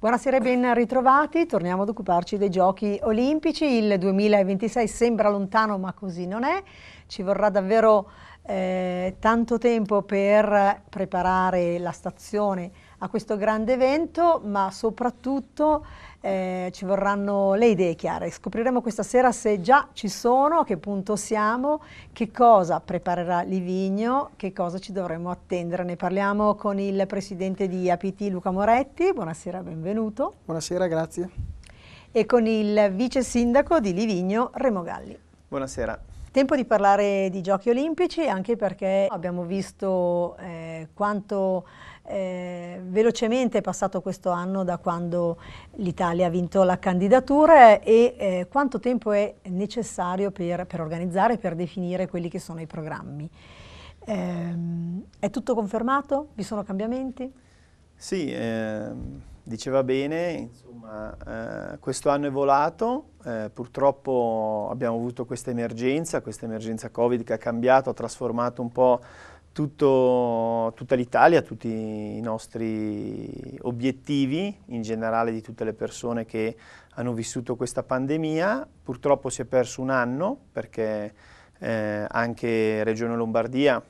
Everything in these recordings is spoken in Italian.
Buonasera e ben ritrovati, torniamo ad occuparci dei giochi olimpici, il 2026 sembra lontano ma così non è, ci vorrà davvero eh, tanto tempo per preparare la stazione a questo grande evento ma soprattutto eh, ci vorranno le idee chiare. Scopriremo questa sera se già ci sono, a che punto siamo, che cosa preparerà Livigno, che cosa ci dovremo attendere. Ne parliamo con il presidente di APT Luca Moretti, buonasera, benvenuto. Buonasera, grazie. E con il vice sindaco di Livigno Remo Galli. Buonasera. Tempo di parlare di giochi olimpici anche perché abbiamo visto eh, quanto eh, velocemente è passato questo anno da quando l'Italia ha vinto la candidatura e eh, quanto tempo è necessario per, per organizzare, per definire quelli che sono i programmi. Eh, è tutto confermato? Vi sono cambiamenti? Sì, ehm, diceva bene, insomma, eh, questo anno è volato, eh, purtroppo abbiamo avuto questa emergenza, questa emergenza Covid che ha cambiato, ha trasformato un po' tutto, tutta l'Italia, tutti i nostri obiettivi, in generale di tutte le persone che hanno vissuto questa pandemia. Purtroppo si è perso un anno perché eh, anche Regione Lombardia,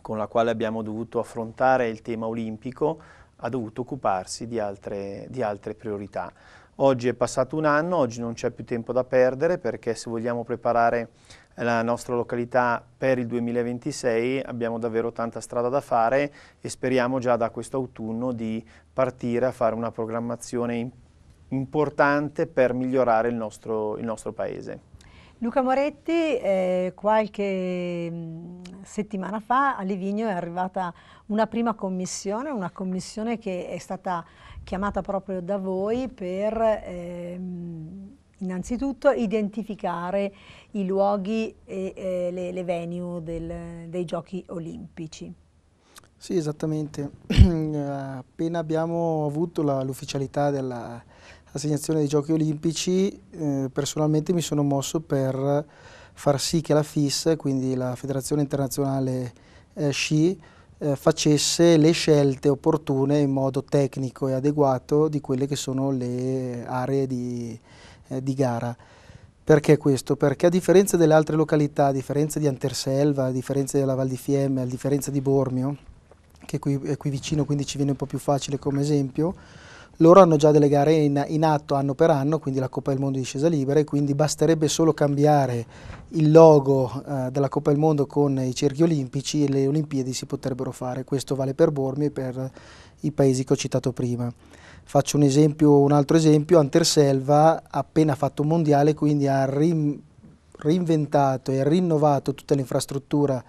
con la quale abbiamo dovuto affrontare il tema olimpico, ha dovuto occuparsi di altre, di altre priorità. Oggi è passato un anno, oggi non c'è più tempo da perdere perché se vogliamo preparare la nostra località per il 2026 abbiamo davvero tanta strada da fare e speriamo già da questo autunno di partire a fare una programmazione importante per migliorare il nostro, il nostro paese. Luca Moretti, eh, qualche mm, settimana fa a Livigno è arrivata una prima commissione, una commissione che è stata chiamata proprio da voi per... Eh, innanzitutto identificare i luoghi e eh, le, le, venue del, dei giochi olimpici. Sì, esattamente. Appena abbiamo avuto l'ufficialità dell'assegnazione dei giochi olimpici, eh, personalmente mi sono mosso per far sì che la FIS, quindi la Federazione Internazionale eh, Sci, eh, facesse le scelte opportune in modo tecnico e adeguato di quelle che sono le aree di, eh, di gara. Perché questo? Perché a differenza delle altre località, a differenza di Anterselva, a differenza della Val di Fiemme, a differenza di Bormio, che è qui, è eh, qui vicino quindi ci viene un po' più facile come esempio, loro hanno già delle gare in, in, atto anno per anno, quindi la Coppa del Mondo di discesa libera e quindi basterebbe solo cambiare il logo eh, della Coppa del Mondo con i cerchi olimpici e le Olimpiadi si potrebbero fare. Questo vale per Bormio e per i paesi che ho citato prima. Faccio un, esempio, un altro esempio, Anterselva ha appena fatto un mondiale, quindi ha rin, reinventato e rinnovato tutta l'infrastruttura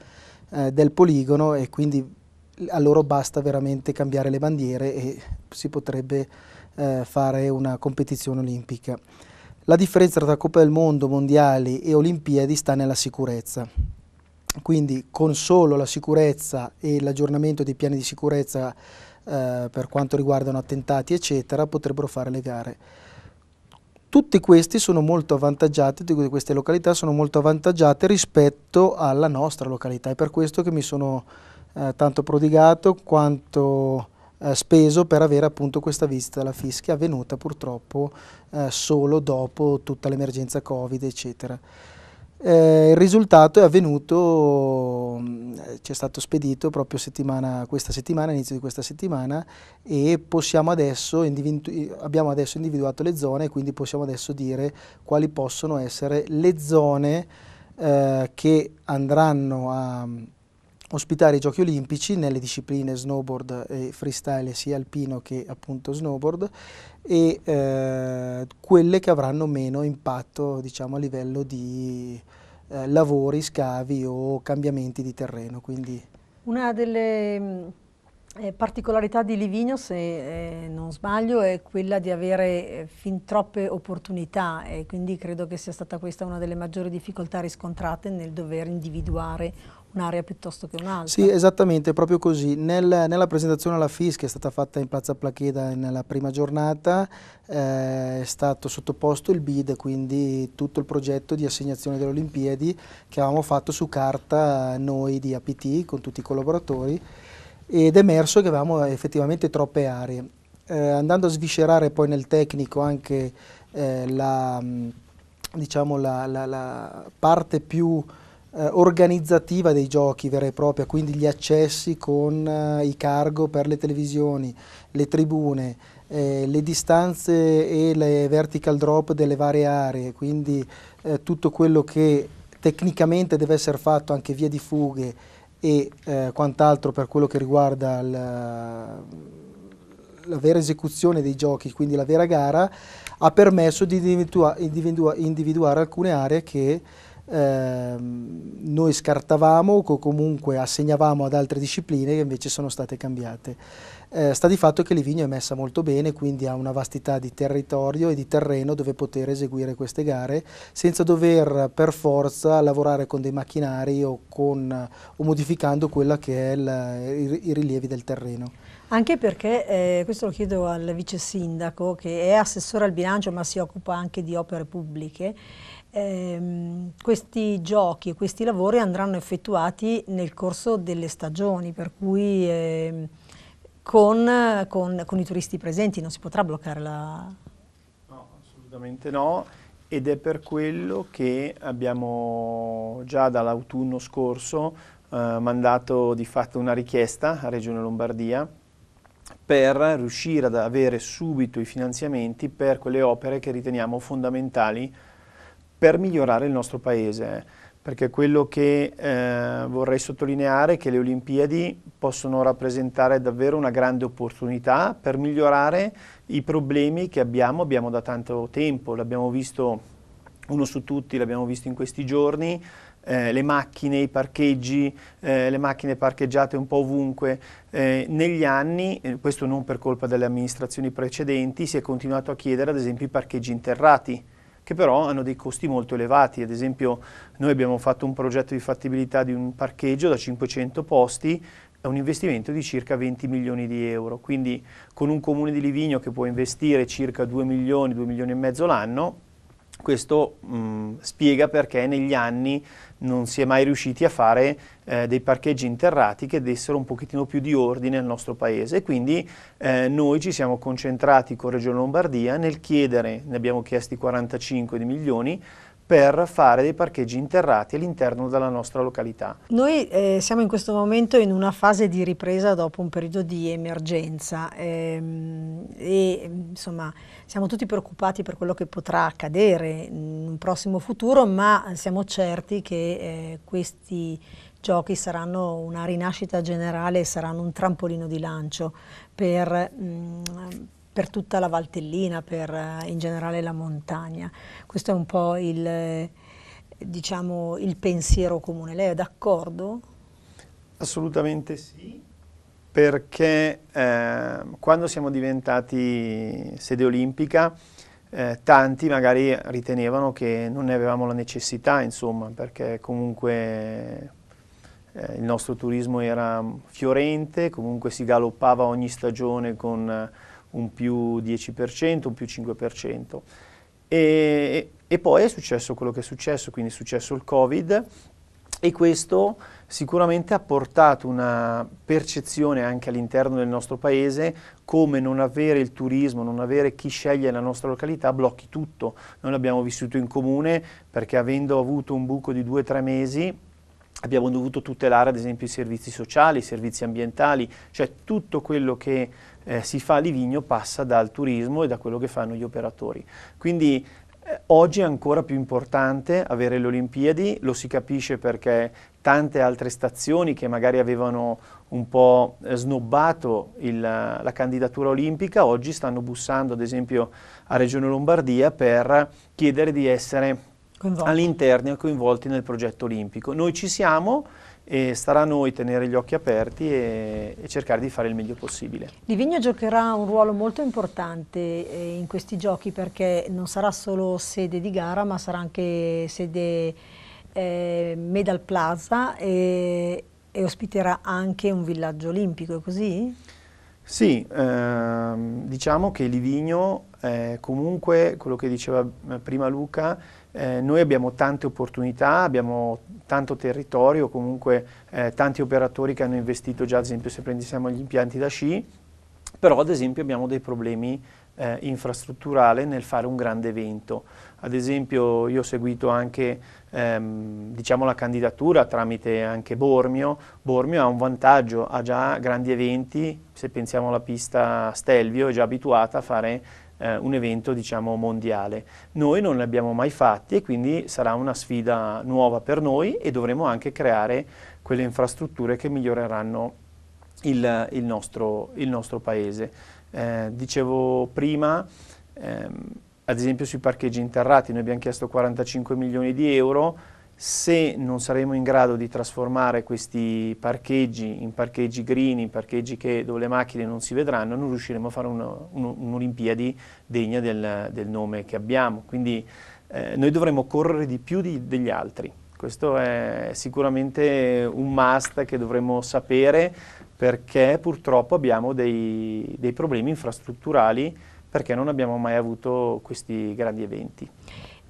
eh, del poligono e quindi a loro basta veramente cambiare le bandiere e si potrebbe eh, fare una competizione olimpica. La differenza tra Coppa del Mondo, Mondiali e Olimpiadi sta nella sicurezza. Quindi con solo la sicurezza e l'aggiornamento dei piani di sicurezza eh, per quanto riguardano attentati eccetera, potrebbero fare le gare. Tutti questi sono molto avvantaggiati, tutte queste località sono molto avvantaggiate rispetto alla nostra località, è per questo che mi sono eh, tanto prodigato quanto eh, speso per avere appunto questa visita alla Fischia avvenuta purtroppo eh, solo dopo tutta l'emergenza Covid eccetera. Eh, il risultato è avvenuto, mm, ci è stato spedito proprio settimana, questa settimana, inizio di questa settimana e adesso abbiamo adesso individuato le zone e quindi possiamo adesso dire quali possono essere le zone eh, che andranno a ospitare i giochi olimpici nelle discipline snowboard e freestyle sia alpino che appunto snowboard e eh, quelle che avranno meno impatto diciamo, a livello di eh, lavori, scavi o cambiamenti di terreno. Quindi... Una delle mm, eh, particolarità di Livigno, se eh, non sbaglio, è quella di avere eh, fin troppe opportunità e quindi credo che sia stata questa una delle maggiori difficoltà riscontrate nel dover individuare un'area piuttosto che un'altra. Sì, esattamente, proprio così. Nel, nella presentazione alla FIS che è stata fatta in Piazza Placheda nella prima giornata eh, è stato sottoposto il BID, quindi tutto il progetto di assegnazione delle Olimpiadi che avevamo fatto su carta noi di APT con tutti i collaboratori ed è emerso che avevamo effettivamente troppe aree. Eh, andando a sviscerare poi nel tecnico anche eh, la, diciamo, la, la, la parte più eh, organizzativa dei giochi vera e propria, quindi gli accessi con eh, i cargo per le televisioni, le tribune, eh, le distanze e le vertical drop delle varie aree, quindi eh, tutto quello che tecnicamente deve essere fatto anche via di fughe e eh, quant'altro per quello che riguarda la, la vera esecuzione dei giochi, quindi la vera gara, ha permesso di individua individua individuare alcune aree che Ehm, noi scartavamo o comunque assegnavamo ad altre discipline che invece sono state cambiate. Eh, sta di fatto che Livigno è messa molto bene, quindi ha una vastità di territorio e di terreno dove poter eseguire queste gare senza dover per forza lavorare con dei macchinari o, con, o modificando quella che è la, i, i rilievi del terreno. Anche perché, eh, questo lo chiedo al vice sindaco che è assessore al bilancio ma si occupa anche di opere pubbliche, ehm, questi giochi e questi lavori andranno effettuati nel corso delle stagioni, per cui ehm, con, con, con, i turisti presenti non si potrà bloccare la... No, assolutamente no ed è per quello che abbiamo già dall'autunno scorso eh, mandato di fatto una richiesta a Regione Lombardia per riuscire ad avere subito i finanziamenti per quelle opere che riteniamo fondamentali per migliorare il nostro paese, perché quello che eh, vorrei sottolineare è che le Olimpiadi possono rappresentare davvero una grande opportunità per migliorare i problemi che abbiamo, abbiamo da tanto tempo, l'abbiamo visto uno su tutti, l'abbiamo visto in questi giorni, eh, le macchine, i parcheggi, eh, le macchine parcheggiate un po' ovunque. Eh, negli anni, eh, questo non per colpa delle amministrazioni precedenti, si è continuato a chiedere ad esempio i parcheggi interrati che però hanno dei costi molto elevati. Ad esempio noi abbiamo fatto un progetto di fattibilità di un parcheggio da 500 posti, è un investimento di circa 20 milioni di euro, quindi con un comune di Livigno che può investire circa 2 milioni, 2 milioni e mezzo l'anno, questo mh, mm, spiega perché negli anni non si è mai riusciti a fare eh, dei parcheggi interrati che dessero un pochettino più di ordine al nostro paese quindi eh, noi ci siamo concentrati con Regione Lombardia nel chiedere, ne abbiamo chiesti 45 di milioni, per fare dei parcheggi interrati all'interno della nostra località. Noi eh, siamo in questo momento in una fase di ripresa dopo un periodo di emergenza ehm, e insomma siamo tutti preoccupati per quello che potrà accadere in un prossimo futuro, ma siamo certi che eh, questi giochi saranno una rinascita generale, saranno un trampolino di lancio per, mh, mm, per tutta la Valtellina, per eh, in generale la montagna. Questo è un po' il, eh, diciamo, il pensiero comune. Lei è d'accordo? Assolutamente sì, perché eh, quando siamo diventati sede olimpica eh, tanti magari ritenevano che non ne avevamo la necessità, insomma, perché comunque eh, il nostro turismo era fiorente, comunque si galoppava ogni stagione con un più 10%, un più 5%. E, e poi è successo quello che è successo, quindi è successo il Covid e questo sicuramente ha portato una percezione anche all'interno del nostro paese come non avere il turismo, non avere chi sceglie la nostra località blocchi tutto. Noi l'abbiamo vissuto in comune perché avendo avuto un buco di due o tre mesi Abbiamo dovuto tutelare ad esempio i servizi sociali, i servizi ambientali, cioè tutto quello che eh, si fa a Livigno passa dal turismo e da quello che fanno gli operatori. Quindi eh, oggi è ancora più importante avere le Olimpiadi, lo si capisce perché tante altre stazioni che magari avevano un po' eh, snobbato il, la candidatura olimpica, oggi stanno bussando ad esempio a Regione Lombardia per chiedere di essere coinvolti. all'interno coinvolti nel progetto olimpico. Noi ci siamo e starà a noi tenere gli occhi aperti e, e, cercare di fare il meglio possibile. Livigno giocherà un ruolo molto importante eh, in questi giochi perché non sarà solo sede di gara ma sarà anche sede eh, Medal Plaza e, e ospiterà anche un villaggio olimpico, è così? Sì, ehm, diciamo che Livigno è comunque, quello che diceva eh, prima Luca, eh, noi abbiamo tante opportunità, abbiamo tanto territorio, comunque eh, tanti operatori che hanno investito già, ad esempio se prendiamo gli impianti da sci, però ad esempio abbiamo dei problemi eh, infrastrutturali nel fare un grande evento. Ad esempio io ho seguito anche ehm, diciamo la candidatura tramite anche Bormio, Bormio ha un vantaggio, ha già grandi eventi, se pensiamo alla pista Stelvio è già abituata a fare eh, un evento diciamo, mondiale. Noi non ne abbiamo mai fatti e quindi sarà una sfida nuova per noi e dovremo anche creare quelle infrastrutture che miglioreranno il, il, nostro, il nostro, paese. Eh, dicevo prima, ehm, ad esempio sui parcheggi interrati, noi abbiamo chiesto 45 milioni di euro, se non saremo in grado di trasformare questi parcheggi in parcheggi green, in parcheggi che, dove le macchine non si vedranno, non riusciremo a fare un'Olimpiadi un, un degna del, del, nome che abbiamo. Quindi eh, noi dovremo correre di più di, degli altri. Questo è sicuramente un must che dovremmo sapere perché purtroppo abbiamo dei, dei problemi infrastrutturali perché non abbiamo mai avuto questi grandi eventi.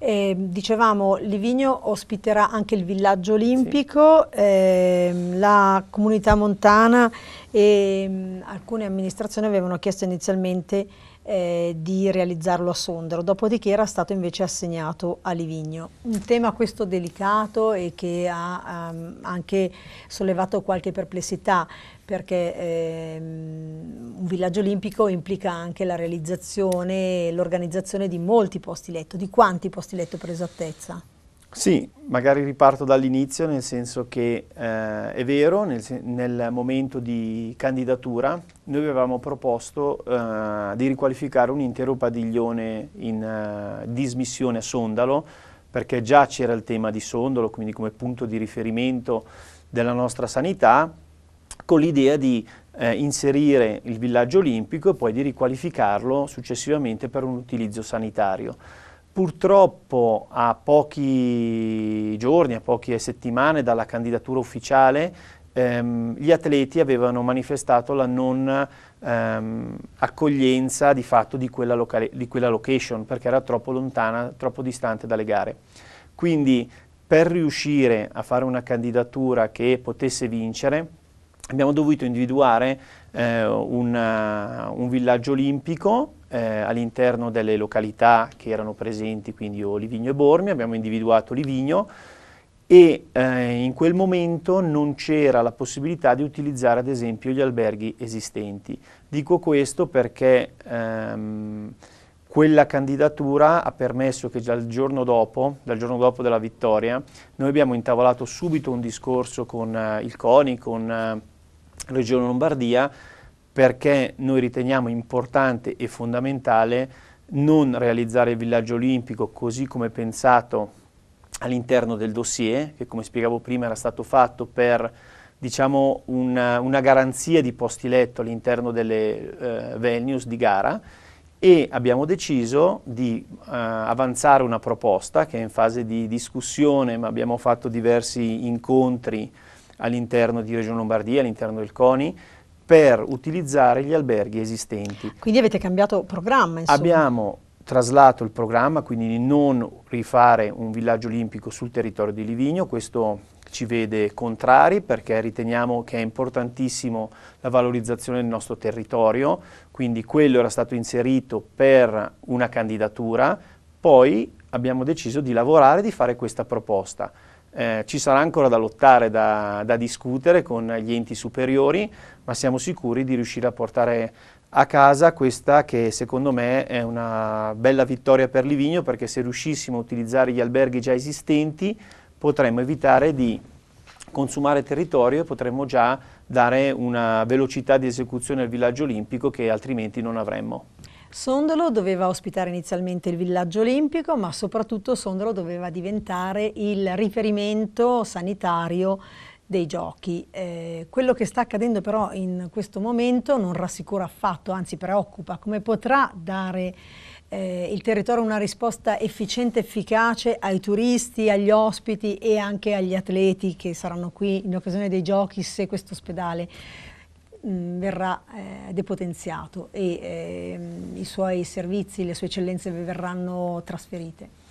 Eh, dicevamo, Livigno ospiterà anche il villaggio olimpico, sì. ehm, la comunità montana e mh, mm, alcune amministrazioni avevano chiesto inizialmente eh, di realizzarlo a Sondero, dopodiché era stato invece assegnato a Livigno. Un tema questo delicato e che ha um, anche sollevato qualche perplessità perché ehm, un villaggio olimpico implica anche la realizzazione e l'organizzazione di molti posti letto, di quanti posti letto per esattezza? Sì, magari riparto dall'inizio nel senso che eh, è vero, nel, nel, momento di candidatura noi avevamo proposto eh, di riqualificare un intero padiglione in eh, dismissione a Sondalo perché già c'era il tema di Sondalo, quindi come punto di riferimento della nostra sanità con l'idea di eh, inserire il villaggio olimpico e poi di riqualificarlo successivamente per un utilizzo sanitario. Purtroppo a pochi giorni, a poche settimane dalla candidatura ufficiale, ehm, gli atleti avevano manifestato la non ehm, accoglienza di fatto di quella, di quella location perché era troppo lontana, troppo distante dalle gare. Quindi per riuscire a fare una candidatura che potesse vincere, abbiamo dovuto individuare eh, una, eh, un villaggio olimpico eh, all'interno delle località che erano presenti, quindi Olivigno e Bormi, abbiamo individuato Olivigno e eh, in quel momento non c'era la possibilità di utilizzare ad esempio gli alberghi esistenti. Dico questo perché ehm, quella candidatura ha permesso che dal giorno dopo, dal giorno dopo della vittoria, noi abbiamo intavolato subito un discorso con eh, il CONI, con eh, Regione Lombardia perché noi riteniamo importante e fondamentale non realizzare il villaggio olimpico così come pensato all'interno del dossier, che come spiegavo prima era stato fatto per diciamo, una, una, garanzia di posti letto all'interno delle eh, venues di gara e abbiamo deciso di eh, avanzare una proposta che è in fase di discussione, ma abbiamo fatto diversi incontri all'interno di Regione Lombardia, all'interno del CONI, per utilizzare gli alberghi esistenti. Quindi avete cambiato programma? Insomma. Abbiamo traslato il programma, quindi di non rifare un villaggio olimpico sul territorio di Livigno, questo ci vede contrari perché riteniamo che è importantissimo la valorizzazione del nostro territorio, quindi quello era stato inserito per una candidatura, poi abbiamo deciso di lavorare e di fare questa proposta. Eh, ci sarà ancora da lottare, da, da, discutere con gli enti superiori, ma siamo sicuri di riuscire a portare a casa questa che secondo me è una bella vittoria per Livigno perché se riuscissimo a utilizzare gli alberghi già esistenti potremmo evitare di consumare territorio e potremmo già dare una velocità di esecuzione al villaggio olimpico che altrimenti non avremmo. Sondolo doveva ospitare inizialmente il villaggio olimpico, ma soprattutto Sondolo doveva diventare il riferimento sanitario dei giochi. Eh, quello che sta accadendo però in questo momento non rassicura affatto, anzi preoccupa. Come potrà dare eh, il territorio una risposta efficiente efficace ai turisti, agli ospiti e anche agli atleti che saranno qui in occasione dei giochi se questo ospedale mh, mm, verrà eh, depotenziato e eh, i suoi servizi, le sue eccellenze verranno trasferite.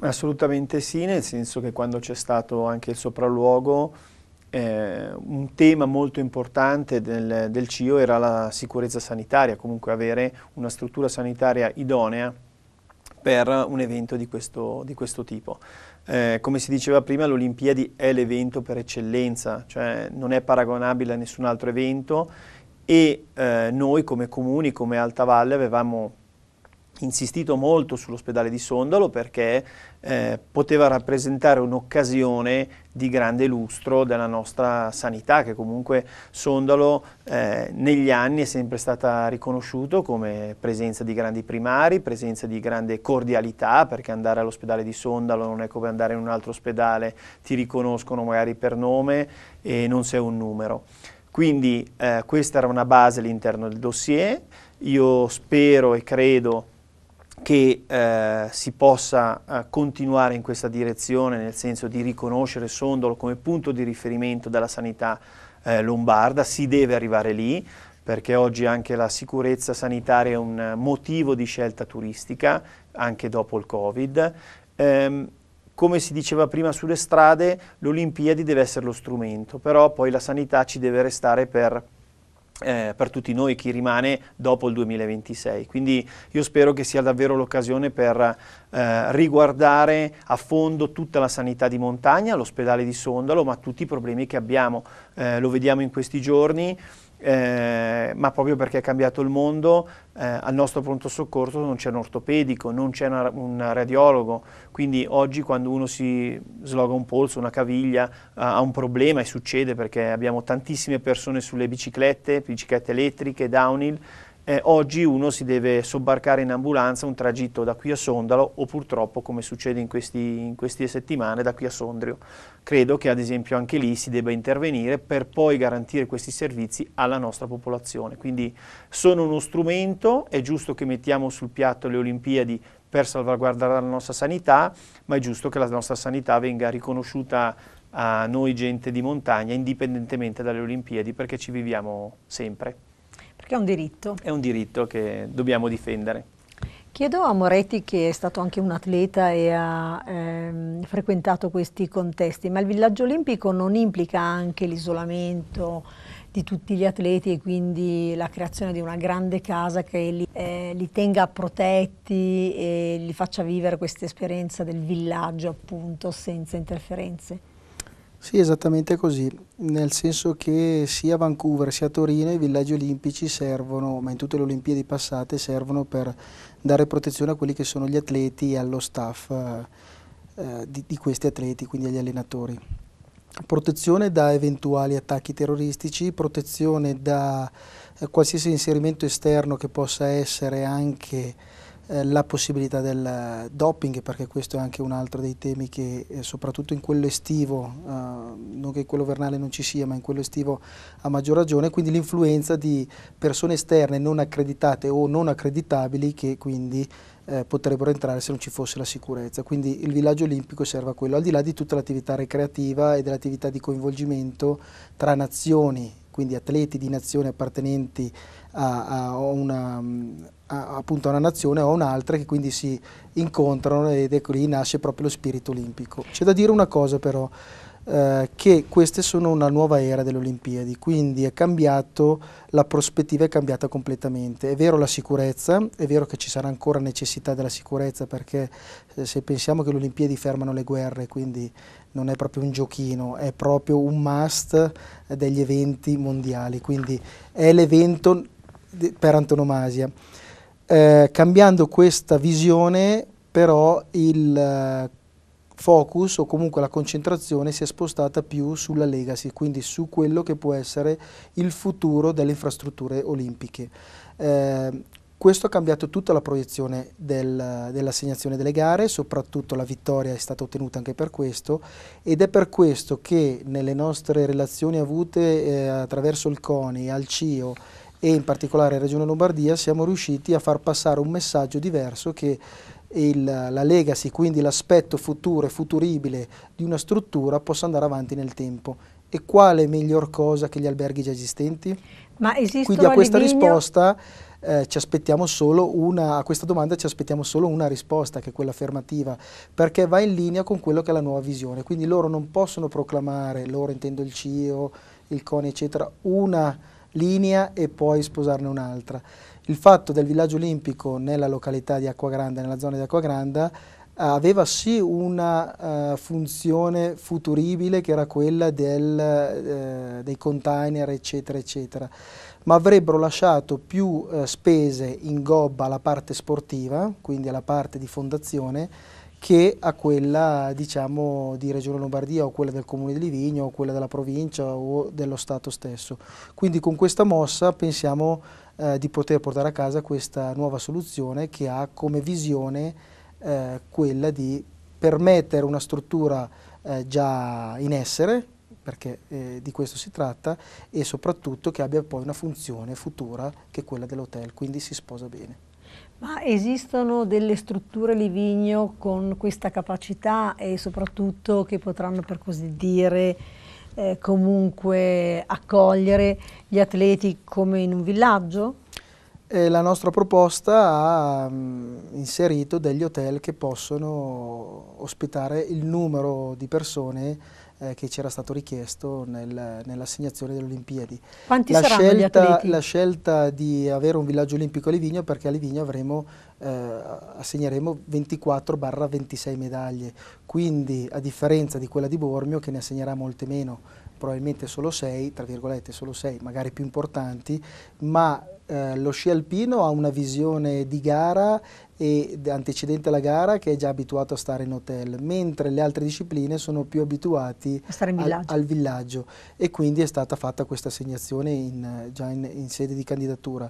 Assolutamente sì, nel senso che quando c'è stato anche il sopralluogo eh, un tema molto importante del, del, CIO era la sicurezza sanitaria, comunque avere una struttura sanitaria idonea per un evento di questo, di questo tipo eh, come si diceva prima, l'Olimpiadi è l'evento per eccellenza, cioè non è paragonabile a nessun altro evento e eh, noi come comuni, come Alta Valle, avevamo insistito molto sull'ospedale di Sondalo perché eh, poteva rappresentare un'occasione di grande lustro della nostra sanità che comunque Sondalo eh, negli anni è sempre stata riconosciuto come presenza di grandi primari, presenza di grande cordialità perché andare all'ospedale di Sondalo non è come andare in un altro ospedale, ti riconoscono magari per nome e non sei un numero. Quindi eh, questa era una base all'interno del dossier, io spero e credo che eh, si possa eh, continuare in questa direzione, nel senso di riconoscere Sondolo come punto di riferimento della sanità eh, lombarda, si deve arrivare lì perché oggi anche la sicurezza sanitaria è un motivo di scelta turistica, anche dopo il Covid. Ehm, come si diceva prima sulle strade, l'Olimpiadi deve essere lo strumento, però poi la sanità ci deve restare per eh, per tutti noi chi rimane dopo il 2026. Quindi io spero che sia davvero l'occasione per eh, riguardare a fondo tutta la sanità di montagna, l'ospedale di Sondalo, ma tutti i problemi che abbiamo. Eh, lo vediamo in questi giorni. Eh, ma proprio perché è cambiato il mondo, eh, al nostro pronto soccorso non c'è un ortopedico, non c'è un radiologo, quindi oggi quando uno si sloga un polso, una caviglia, ha un problema e succede perché abbiamo tantissime persone sulle biciclette, biciclette elettriche, downhill, eh, oggi uno si deve sobbarcare in ambulanza un tragitto da qui a Sondalo o purtroppo come succede in, questi, in, queste settimane da qui a Sondrio. Credo che ad esempio anche lì si debba intervenire per poi garantire questi servizi alla nostra popolazione. Quindi sono uno strumento, è giusto che mettiamo sul piatto le Olimpiadi per salvaguardare la nostra sanità, ma è giusto che la nostra sanità venga riconosciuta a noi gente di montagna indipendentemente dalle Olimpiadi perché ci viviamo sempre. Perché è un diritto. È un diritto che dobbiamo difendere. Chiedo a Moretti, che è stato anche un atleta e ha ehm, frequentato questi contesti, ma il villaggio olimpico non implica anche l'isolamento di tutti gli atleti e quindi la creazione di una grande casa che li, eh, li tenga protetti e li faccia vivere questa esperienza del villaggio appunto senza interferenze? Sì, esattamente così, nel senso che sia Vancouver sia Torino i villaggi olimpici servono, ma in tutte le Olimpiadi passate, servono per dare protezione a quelli che sono gli atleti e allo staff eh, di, di questi atleti, quindi agli allenatori. Protezione da eventuali attacchi terroristici, protezione da eh, qualsiasi inserimento esterno che possa essere anche eh, la possibilità del doping, perché questo è anche un altro dei temi che eh, soprattutto in quello estivo, eh, non che quello vernale non ci sia, ma in quello estivo a maggior ragione, quindi l'influenza di persone esterne non accreditate o non accreditabili che quindi eh, potrebbero entrare se non ci fosse la sicurezza. Quindi il villaggio olimpico serve a quello, al di là di tutta l'attività recreativa e dell'attività di coinvolgimento tra nazioni, quindi atleti di nazioni appartenenti a, a una, a, appunto a una nazione o a un'altra che quindi si incontrano ed ecco lì nasce proprio lo spirito olimpico. C'è da dire una cosa però, eh, che queste sono una nuova era delle Olimpiadi, quindi è cambiato, la prospettiva è cambiata completamente. È vero la sicurezza, è vero che ci sarà ancora necessità della sicurezza perché eh, se pensiamo che le Olimpiadi fermano le guerre, quindi non è proprio un giochino, è proprio un must degli eventi mondiali, quindi è l'evento per antonomasia. Eh, cambiando questa visione però il eh, focus o comunque la concentrazione si è spostata più sulla legacy, quindi su quello che può essere il futuro delle infrastrutture olimpiche. Eh, questo ha cambiato tutta la proiezione del, dell'assegnazione delle gare, soprattutto la vittoria è stata ottenuta anche per questo ed è per questo che nelle nostre relazioni avute eh, attraverso il CONI, al CIO e in particolare in Regione Lombardia siamo riusciti a far passare un messaggio diverso che il, la legacy, quindi l'aspetto futuro e futuribile di una struttura possa andare avanti nel tempo. E quale miglior cosa che gli alberghi già esistenti? Ma esistono Quindi a questa Livigno? risposta eh, ci aspettiamo solo una, a questa domanda ci aspettiamo solo una risposta, che è quella affermativa, perché va in linea con quello che è la nuova visione. Quindi loro non possono proclamare, loro intendo il CIO, il CONI, eccetera, una linea e poi sposarne un'altra. Il fatto del villaggio olimpico nella località di Acquagranda, nella zona di Acquagranda, aveva sì una uh, funzione futuribile che era quella del, uh, dei container eccetera eccetera ma avrebbero lasciato più uh, spese in gobba alla parte sportiva quindi alla parte di fondazione che a quella diciamo, di Regione Lombardia o quella del Comune di Livigno o quella della provincia o dello Stato stesso. Quindi con questa mossa pensiamo eh, di poter portare a casa questa nuova soluzione che ha come visione eh, quella di permettere una struttura eh, già in essere, perché eh, di questo si tratta, e soprattutto che abbia poi una funzione futura che è quella dell'hotel, quindi si sposa bene. Ma esistono delle strutture Livigno con questa capacità e soprattutto che potranno per così dire eh, comunque accogliere gli atleti come in un villaggio? E eh, la nostra proposta ha mh, mm, inserito degli hotel che possono ospitare il numero di persone eh, che era stato richiesto nel, nell'assegnazione delle Olimpiadi. Quanti la saranno scelta, La scelta di avere un villaggio olimpico a Livigno perché a Livigno avremo, eh, assegneremo 24-26 medaglie, quindi a differenza di quella di Bormio che ne assegnerà molte meno probabilmente solo 6, tra virgolette solo 6, magari più importanti, ma eh, lo sci alpino ha una visione di gara e antecedente alla gara che è già abituato a stare in hotel, mentre le altre discipline sono più abituati villaggio. Al, al, villaggio e quindi è stata fatta questa assegnazione in, già in, in sede di candidatura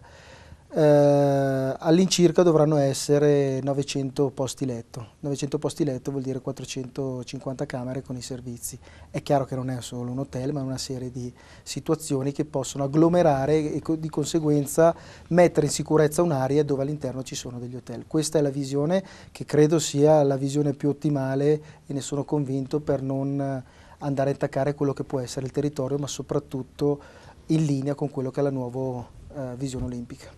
eh, all'incirca dovranno essere 900 posti letto. 900 posti letto vuol dire 450 camere con i servizi. È chiaro che non è solo un hotel, ma è una serie di situazioni che possono agglomerare e di conseguenza mettere in sicurezza un'area dove all'interno ci sono degli hotel. Questa è la visione che credo sia la visione più ottimale e ne sono convinto per non andare a intaccare quello che può essere il territorio, ma soprattutto in linea con quello che è la nuova eh, visione olimpica.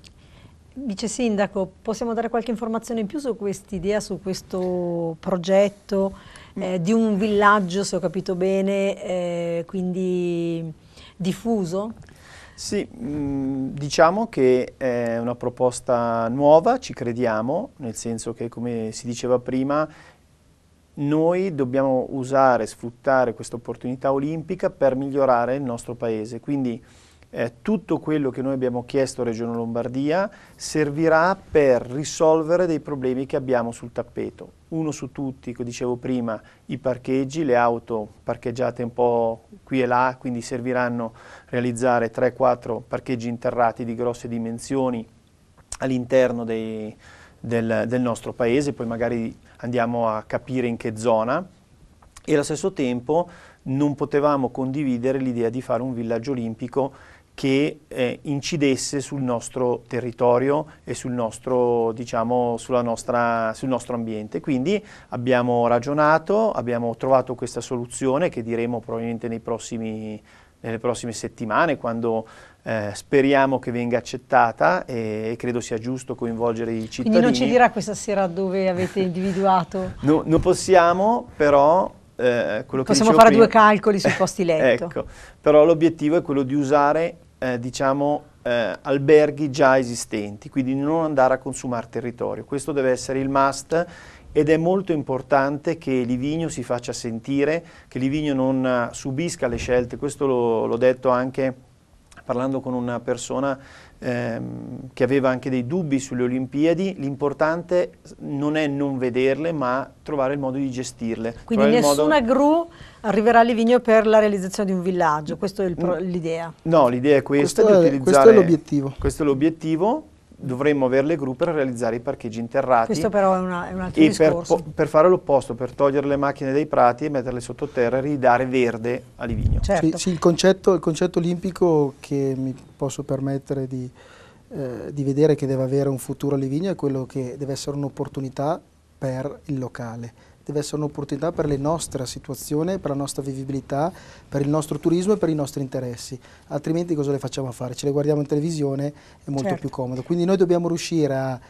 Vice Sindaco, possiamo dare qualche informazione in più su quest'idea, su questo progetto mm. eh, di un villaggio, se ho capito bene, eh, quindi diffuso? Sì, mm, diciamo che è una proposta nuova, ci crediamo, nel senso che come si diceva prima, noi dobbiamo usare, sfruttare questa opportunità olimpica per migliorare il nostro paese, quindi eh, tutto quello che noi abbiamo chiesto a Regione Lombardia servirà per risolvere dei problemi che abbiamo sul tappeto. Uno su tutti, come dicevo prima, i parcheggi, le auto parcheggiate un po' qui e là, quindi serviranno realizzare 3-4 parcheggi interrati di grosse dimensioni all'interno del, del nostro paese, poi magari andiamo a capire in che zona e allo stesso tempo non potevamo condividere l'idea di fare un villaggio olimpico che eh, incidesse sul nostro territorio e sul nostro, diciamo, nostra, sul nostro ambiente. Quindi abbiamo ragionato, abbiamo trovato questa soluzione che diremo probabilmente prossimi, nelle prossime settimane quando eh, speriamo che venga accettata e, e, credo sia giusto coinvolgere i cittadini. Quindi non ci dirà questa sera dove avete individuato? no, non possiamo, però eh, Possiamo fare prima. due calcoli sui posti letto. ecco, però l'obiettivo è quello di usare eh, diciamo, eh, alberghi già esistenti, quindi non andare a consumare territorio. Questo deve essere il must ed è molto importante che Livigno si faccia sentire, che Livigno non subisca le scelte, questo l'ho detto anche parlando con una persona ehm, che aveva anche dei dubbi sulle Olimpiadi, l'importante non è non vederle, ma trovare il modo di gestirle. Quindi trovare nessuna modo... gru arriverà a Livigno per la realizzazione di un villaggio, questa è mm. l'idea? No, l'idea è questa. Questo è, l'obiettivo. Questo è l'obiettivo dovremmo avere le gru per realizzare i parcheggi interrati. Questo però è, una, è un altro e discorso. Per, per fare l'opposto, per togliere le macchine dai prati e metterle sottoterra e ridare verde a Livigno. Certo. Sì, sì il, concetto, il, concetto, olimpico che mi posso permettere di, eh, di vedere che deve avere un futuro a Livigno è quello che deve essere un'opportunità per il locale deve essere un'opportunità per la nostra situazione, per la nostra vivibilità, per il nostro turismo e per i nostri interessi, altrimenti cosa le facciamo fare? Ce le guardiamo in televisione, è molto certo. più comodo. Quindi noi dobbiamo riuscire a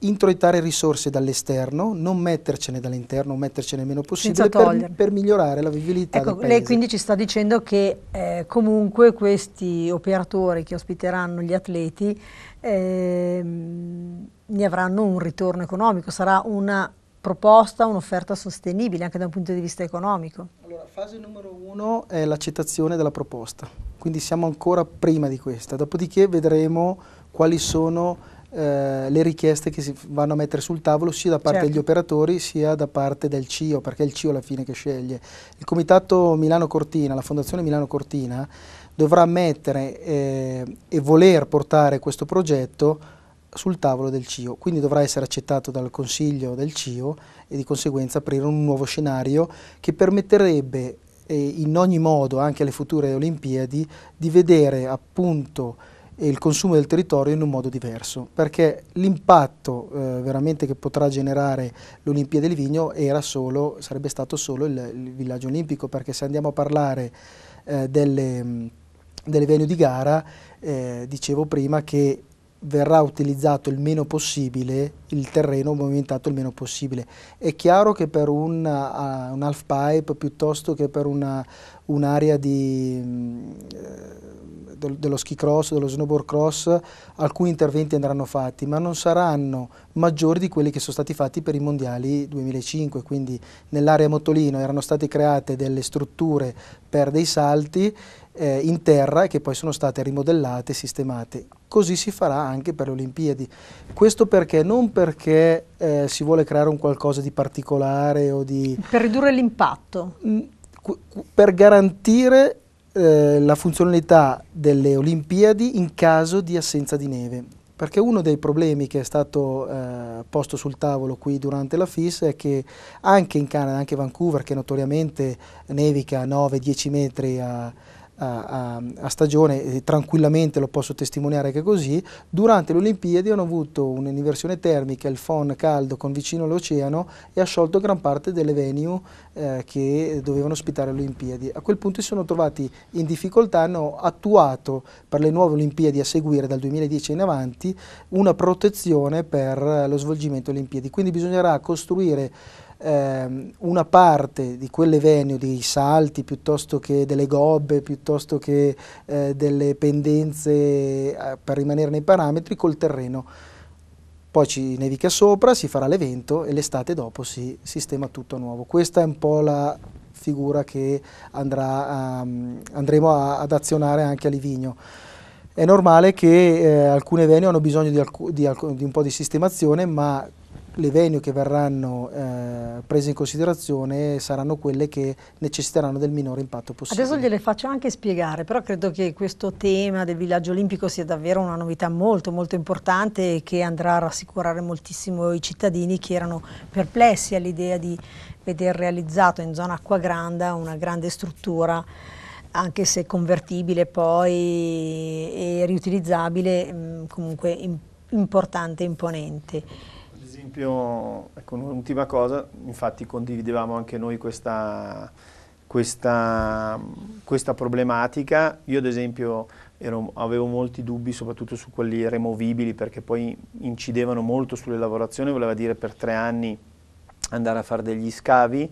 introitare risorse dall'esterno, non mettercene dall'interno, mettercene il meno possibile per, per, migliorare la vivibilità ecco, Lei quindi ci sta dicendo che eh, comunque questi operatori che ospiteranno gli atleti eh, ne avranno un ritorno economico, sarà una proposta un'offerta sostenibile anche da un punto di vista economico? Allora, fase numero uno è l'accettazione della proposta, quindi siamo ancora prima di questa, dopodiché vedremo quali sono eh, le richieste che si vanno a mettere sul tavolo sia da parte certo. degli operatori sia da parte del CIO, perché è il CIO alla fine che sceglie. Il Comitato Milano Cortina, la Fondazione Milano Cortina, dovrà mettere eh, e voler portare questo progetto sul tavolo del CIO, quindi dovrà essere accettato dal Consiglio del CIO e di conseguenza aprire un nuovo scenario che permetterebbe eh, in ogni modo anche alle future Olimpiadi di vedere appunto eh, il consumo del territorio in un modo diverso, perché l'impatto eh, veramente che potrà generare l'Olimpiade di Livigno solo, sarebbe stato solo il, il, villaggio olimpico, perché se andiamo a parlare eh, delle, delle venue di gara, eh, dicevo prima che verrà utilizzato il meno possibile, il terreno movimentato il meno possibile. È chiaro che per un, uh, un half pipe piuttosto che per un'area un di, mm, eh, dello ski cross, dello snowboard cross, alcuni interventi andranno fatti, ma non saranno maggiori di quelli che sono stati fatti per i mondiali 2005, quindi nell'area Motolino erano state create delle strutture per dei salti eh, in terra e che poi sono state rimodellate e sistemate. Così si farà anche per le Olimpiadi. Questo perché? Non perché eh, si vuole creare un qualcosa di particolare o di... Per ridurre l'impatto. Mm, per garantire eh, la funzionalità delle Olimpiadi in caso di assenza di neve. Perché uno dei problemi che è stato eh, posto sul tavolo qui durante la FIS è che anche in Canada, anche Vancouver, che notoriamente nevica 9-10 metri a, a, a, stagione, tranquillamente lo posso testimoniare che così, durante le Olimpiadi hanno avuto un'inversione termica, il FON caldo con vicino all'oceano e ha sciolto gran parte delle venue eh, che dovevano ospitare le Olimpiadi. A quel punto si sono trovati in difficoltà, hanno attuato per le nuove Olimpiadi a seguire dal 2010 in avanti una protezione per lo svolgimento Olimpiadi, quindi bisognerà costruire ehm, una parte di quelle venue, dei salti piuttosto che delle gobbe, piuttosto che eh, delle pendenze eh, per rimanere nei parametri col terreno. Poi ci nevica sopra, si farà l'evento e l'estate dopo si sistema tutto a nuovo. Questa è un po' la figura che andrà, um, andremo a, ad azionare anche a Livigno. È normale che eh, alcune venue hanno bisogno di, alc di, alc di un po' di sistemazione, ma le venue che verranno eh, prese in considerazione saranno quelle che necessiteranno del minore impatto possibile. Adesso gliele faccio anche spiegare, però credo che questo tema del villaggio olimpico sia davvero una novità molto molto importante e che andrà a rassicurare moltissimo i cittadini che erano perplessi all'idea di veder realizzato in zona acqua grande una grande struttura anche se convertibile poi e riutilizzabile, mm, comunque importante e imponente. Ad esempio, ecco, un'ultima cosa, infatti condividevamo anche noi questa, questa, questa problematica. Io ad esempio ero, avevo molti dubbi soprattutto su quelli removibili perché poi incidevano molto sulle lavorazioni, voleva dire per tre anni andare a fare degli scavi,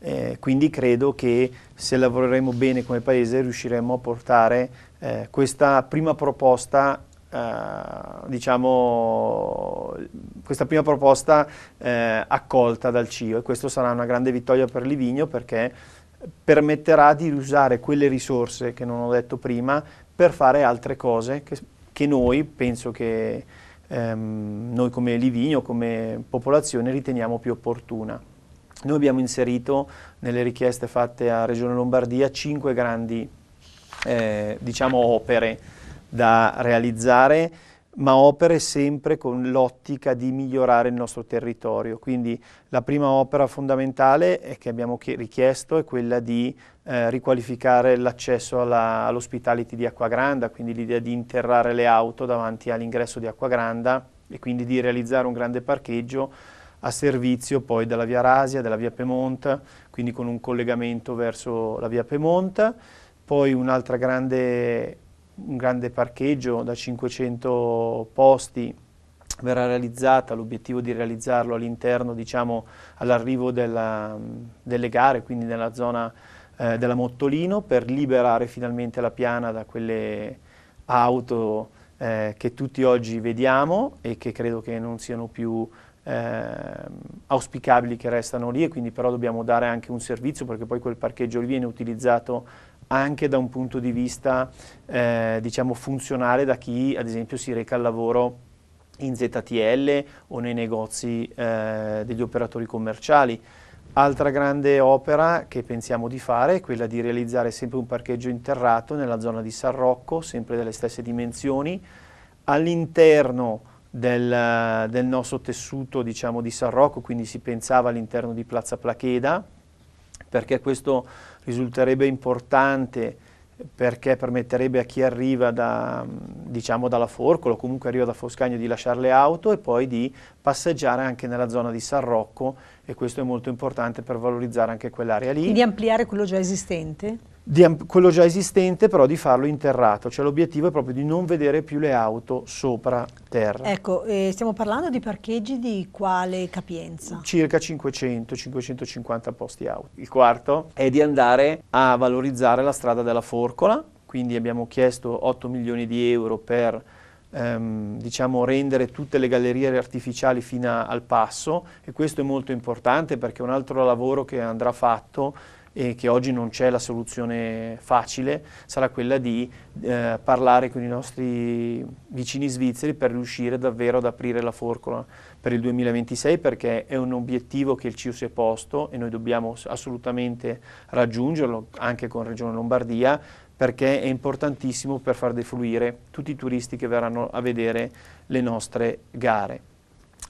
eh, quindi credo che se lavoreremo bene come Paese riusciremo a portare eh, questa prima proposta eh, diciamo, questa prima proposta eh, accolta dal CIO e questo sarà una grande vittoria per Livigno perché permetterà di usare quelle risorse che non ho detto prima per fare altre cose che, che noi, penso che ehm, noi come Livigno, come popolazione riteniamo più opportuna. Noi abbiamo inserito nelle richieste fatte a Regione Lombardia cinque grandi eh, diciamo, opere da realizzare, ma opere sempre con l'ottica di migliorare il nostro territorio. Quindi la prima opera fondamentale che abbiamo richiesto è quella di eh, riqualificare l'accesso all'ospitality all di Acquagranda, quindi l'idea di interrare le auto davanti all'ingresso di Acquagranda e quindi di realizzare un grande parcheggio a servizio poi della via Rasia, della via Piemonta, quindi con un collegamento verso la via Piemonta. Poi un'altra grande un grande parcheggio da 500 posti verrà realizzata, l'obiettivo di realizzarlo all'interno, diciamo, all'arrivo delle gare, quindi nella zona eh, della Mottolino, per liberare finalmente la piana da quelle auto eh, che tutti oggi vediamo e che credo che non siano più eh, auspicabili che restano lì e quindi però dobbiamo dare anche un servizio perché poi quel parcheggio viene utilizzato anche da un punto di vista eh, diciamo funzionale da chi ad esempio si reca al lavoro in ZTL o nei negozi eh, degli operatori commerciali. Altra grande opera che pensiamo di fare è quella di realizzare sempre un parcheggio interrato nella zona di San Rocco, sempre delle stesse dimensioni, all'interno del, del, nostro tessuto diciamo, di San Rocco, quindi si pensava all'interno di Piazza Placheda, perché questo risulterebbe importante perché permetterebbe a chi arriva da, diciamo, dalla Forcola o comunque arriva da Foscagno di lasciare le auto e poi di passeggiare anche nella zona di San Rocco e questo è molto importante per valorizzare anche quell'area lì. E di ampliare quello già esistente? di quello già esistente però di farlo interrato, cioè l'obiettivo è proprio di non vedere più le auto sopra terra. Ecco, eh, stiamo parlando di parcheggi di quale capienza? Circa 500-550 posti auto. Il quarto è di andare a valorizzare la strada della Forcola, quindi abbiamo chiesto 8 milioni di euro per Ehm, diciamo, rendere tutte le gallerie artificiali fino al passo e questo è molto importante perché un altro lavoro che andrà fatto e che oggi non c'è la soluzione facile, sarà quella di eh, parlare con i nostri vicini svizzeri per riuscire davvero ad aprire la forcola per il 2026 perché è un obiettivo che il CIO si è posto e noi dobbiamo assolutamente raggiungerlo anche con Regione Lombardia perché è importantissimo per far defluire tutti i turisti che verranno a vedere le nostre gare.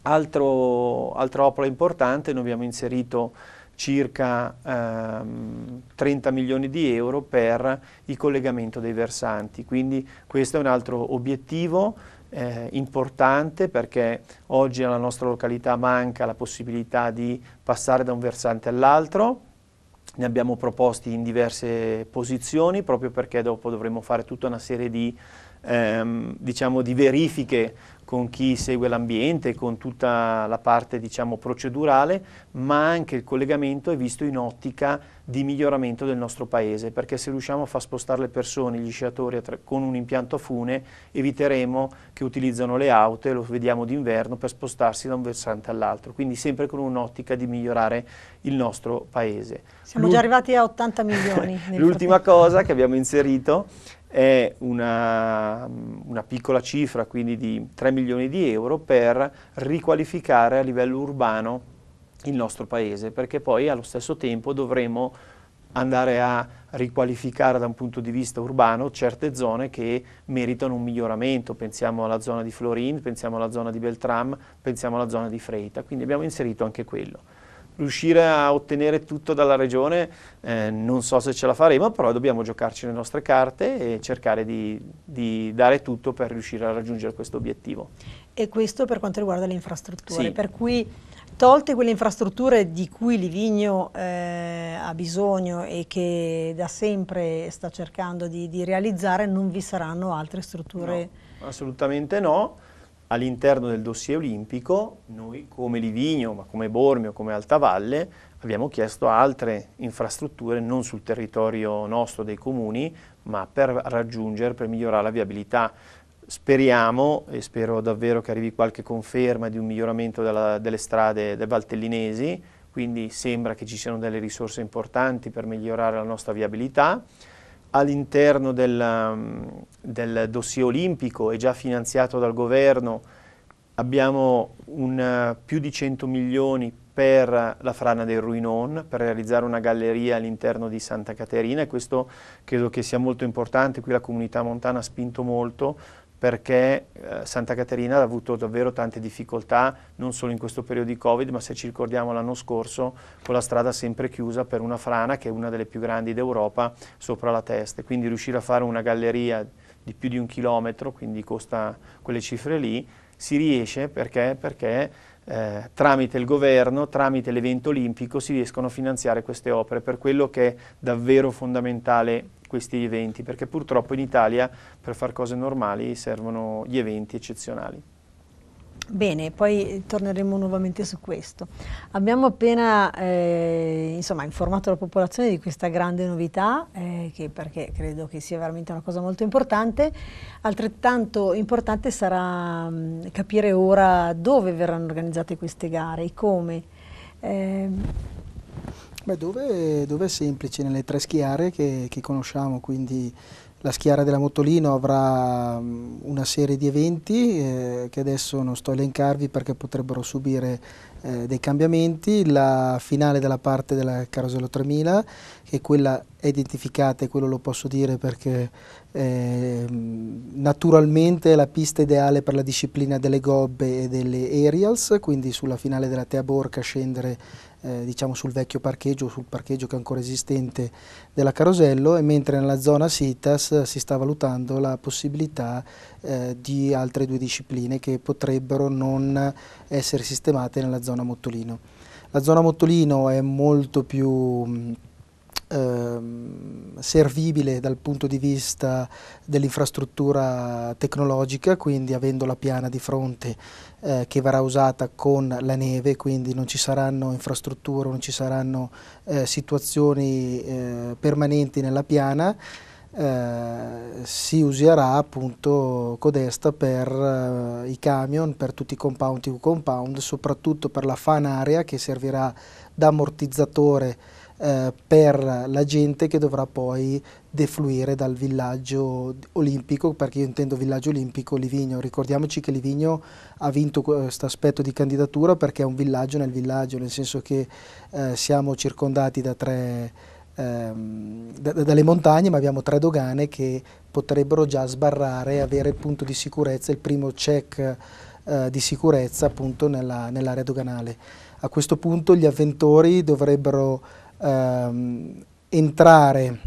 Altro, altra opera importante, noi abbiamo inserito circa ehm, 30 milioni di euro per il collegamento dei versanti. Quindi questo è un altro obiettivo eh, importante perché oggi nella nostra località manca la possibilità di passare da un versante all'altro. Ne abbiamo proposti in diverse posizioni proprio perché dopo dovremo fare tutta una serie di, ehm, diciamo, di verifiche con chi segue l'ambiente, con tutta la parte diciamo, procedurale, ma anche il collegamento è visto in ottica di miglioramento del nostro paese, perché se riusciamo a far spostare le persone, gli sciatori con un impianto a fune, eviteremo che utilizzano le auto, e lo vediamo d'inverno, per spostarsi da un versante all'altro, quindi sempre con un'ottica di migliorare il nostro paese. Siamo già arrivati a 80 milioni. L'ultima cosa che abbiamo inserito è una, una, piccola cifra, quindi di 3 milioni di euro, per riqualificare a livello urbano il nostro paese, perché poi allo stesso tempo dovremo andare a riqualificare da un punto di vista urbano certe zone che meritano un miglioramento, pensiamo alla zona di Florin, pensiamo alla zona di Beltram, pensiamo alla zona di Freita, quindi abbiamo inserito anche quello riuscire a ottenere tutto dalla regione eh, non so se ce la faremo, però dobbiamo giocarci le nostre carte e cercare di, di dare tutto per riuscire a raggiungere questo obiettivo. E questo per quanto riguarda le infrastrutture, sì. per cui tolte quelle infrastrutture di cui Livigno eh, ha bisogno e che da sempre sta cercando di, di realizzare, non vi saranno altre strutture? No, assolutamente no all'interno del dossier olimpico, noi come Livigno, ma come Bormio, come Altavalle, abbiamo chiesto altre infrastrutture non sul territorio nostro dei comuni, ma per raggiungere, per migliorare la viabilità. Speriamo e spero davvero che arrivi qualche conferma di un miglioramento della, delle strade del Valtellinesi, quindi sembra che ci siano delle risorse importanti per migliorare la nostra viabilità all'interno del, del, dossier olimpico e già finanziato dal governo abbiamo un, eh, più di 100 milioni per la frana del Ruinon, per realizzare una galleria all'interno di Santa Caterina e questo credo che sia molto importante, qui la comunità montana ha spinto molto perché eh, Santa Caterina ha avuto davvero tante difficoltà, non solo in questo periodo di Covid, ma se ci ricordiamo l'anno scorso, con la strada sempre chiusa per una frana che è una delle più grandi d'Europa sopra la testa. Quindi riuscire a fare una galleria di più di un chilometro, quindi costa quelle cifre lì, si riesce perché, perché eh, tramite il governo, tramite l'evento olimpico si riescono a finanziare queste opere, per quello che è davvero fondamentale questi eventi, perché purtroppo in Italia per fare cose normali servono gli eventi eccezionali. Bene, poi torneremo nuovamente su questo. Abbiamo appena eh, insomma, informato la popolazione di questa grande novità, eh, che perché credo che sia veramente una cosa molto importante. Altrettanto importante sarà mh, capire ora dove verranno organizzate queste gare e come. Eh, Beh, dove, dove, è semplice, nelle tre schiare che, che conosciamo, quindi la Schiara della Motolino avrà mm, una serie di eventi eh, che adesso non sto a elencarvi perché potrebbero subire eh, dei cambiamenti. La finale della parte della Carosello 3000, che è quella identificata e quello lo posso dire perché eh, naturalmente è la pista ideale per la disciplina delle gobbe e delle aerials, quindi sulla finale della Tea Borca scendere eh, diciamo sul vecchio parcheggio, sul parcheggio che è ancora esistente della Carosello e mentre nella zona Citas eh, si sta valutando la possibilità eh, di altre due discipline che potrebbero non essere sistemate nella zona Mottolino. La zona Mottolino è molto più mm, ehm, servibile dal punto di vista dell'infrastruttura tecnologica, quindi avendo la piana di fronte eh, che verrà usata con la neve, quindi non ci saranno infrastrutture, non ci saranno eh, situazioni eh, permanenti nella piana, eh, si userà appunto codesta per eh, i camion, per tutti i compound, i compound, soprattutto per la fan area che servirà da ammortizzatore eh, per la gente che dovrà poi defluire dal villaggio olimpico, perché io intendo villaggio olimpico Livigno. Ricordiamoci che Livigno ha vinto questo aspetto di candidatura perché è un villaggio nel villaggio, nel senso che eh, siamo circondati da tre ehm, dalle montagne, ma abbiamo tre dogane che potrebbero già sbarrare e avere il punto di sicurezza, il primo check eh, di sicurezza appunto nell'area nell doganale. A questo punto gli avventori dovrebbero ehm, entrare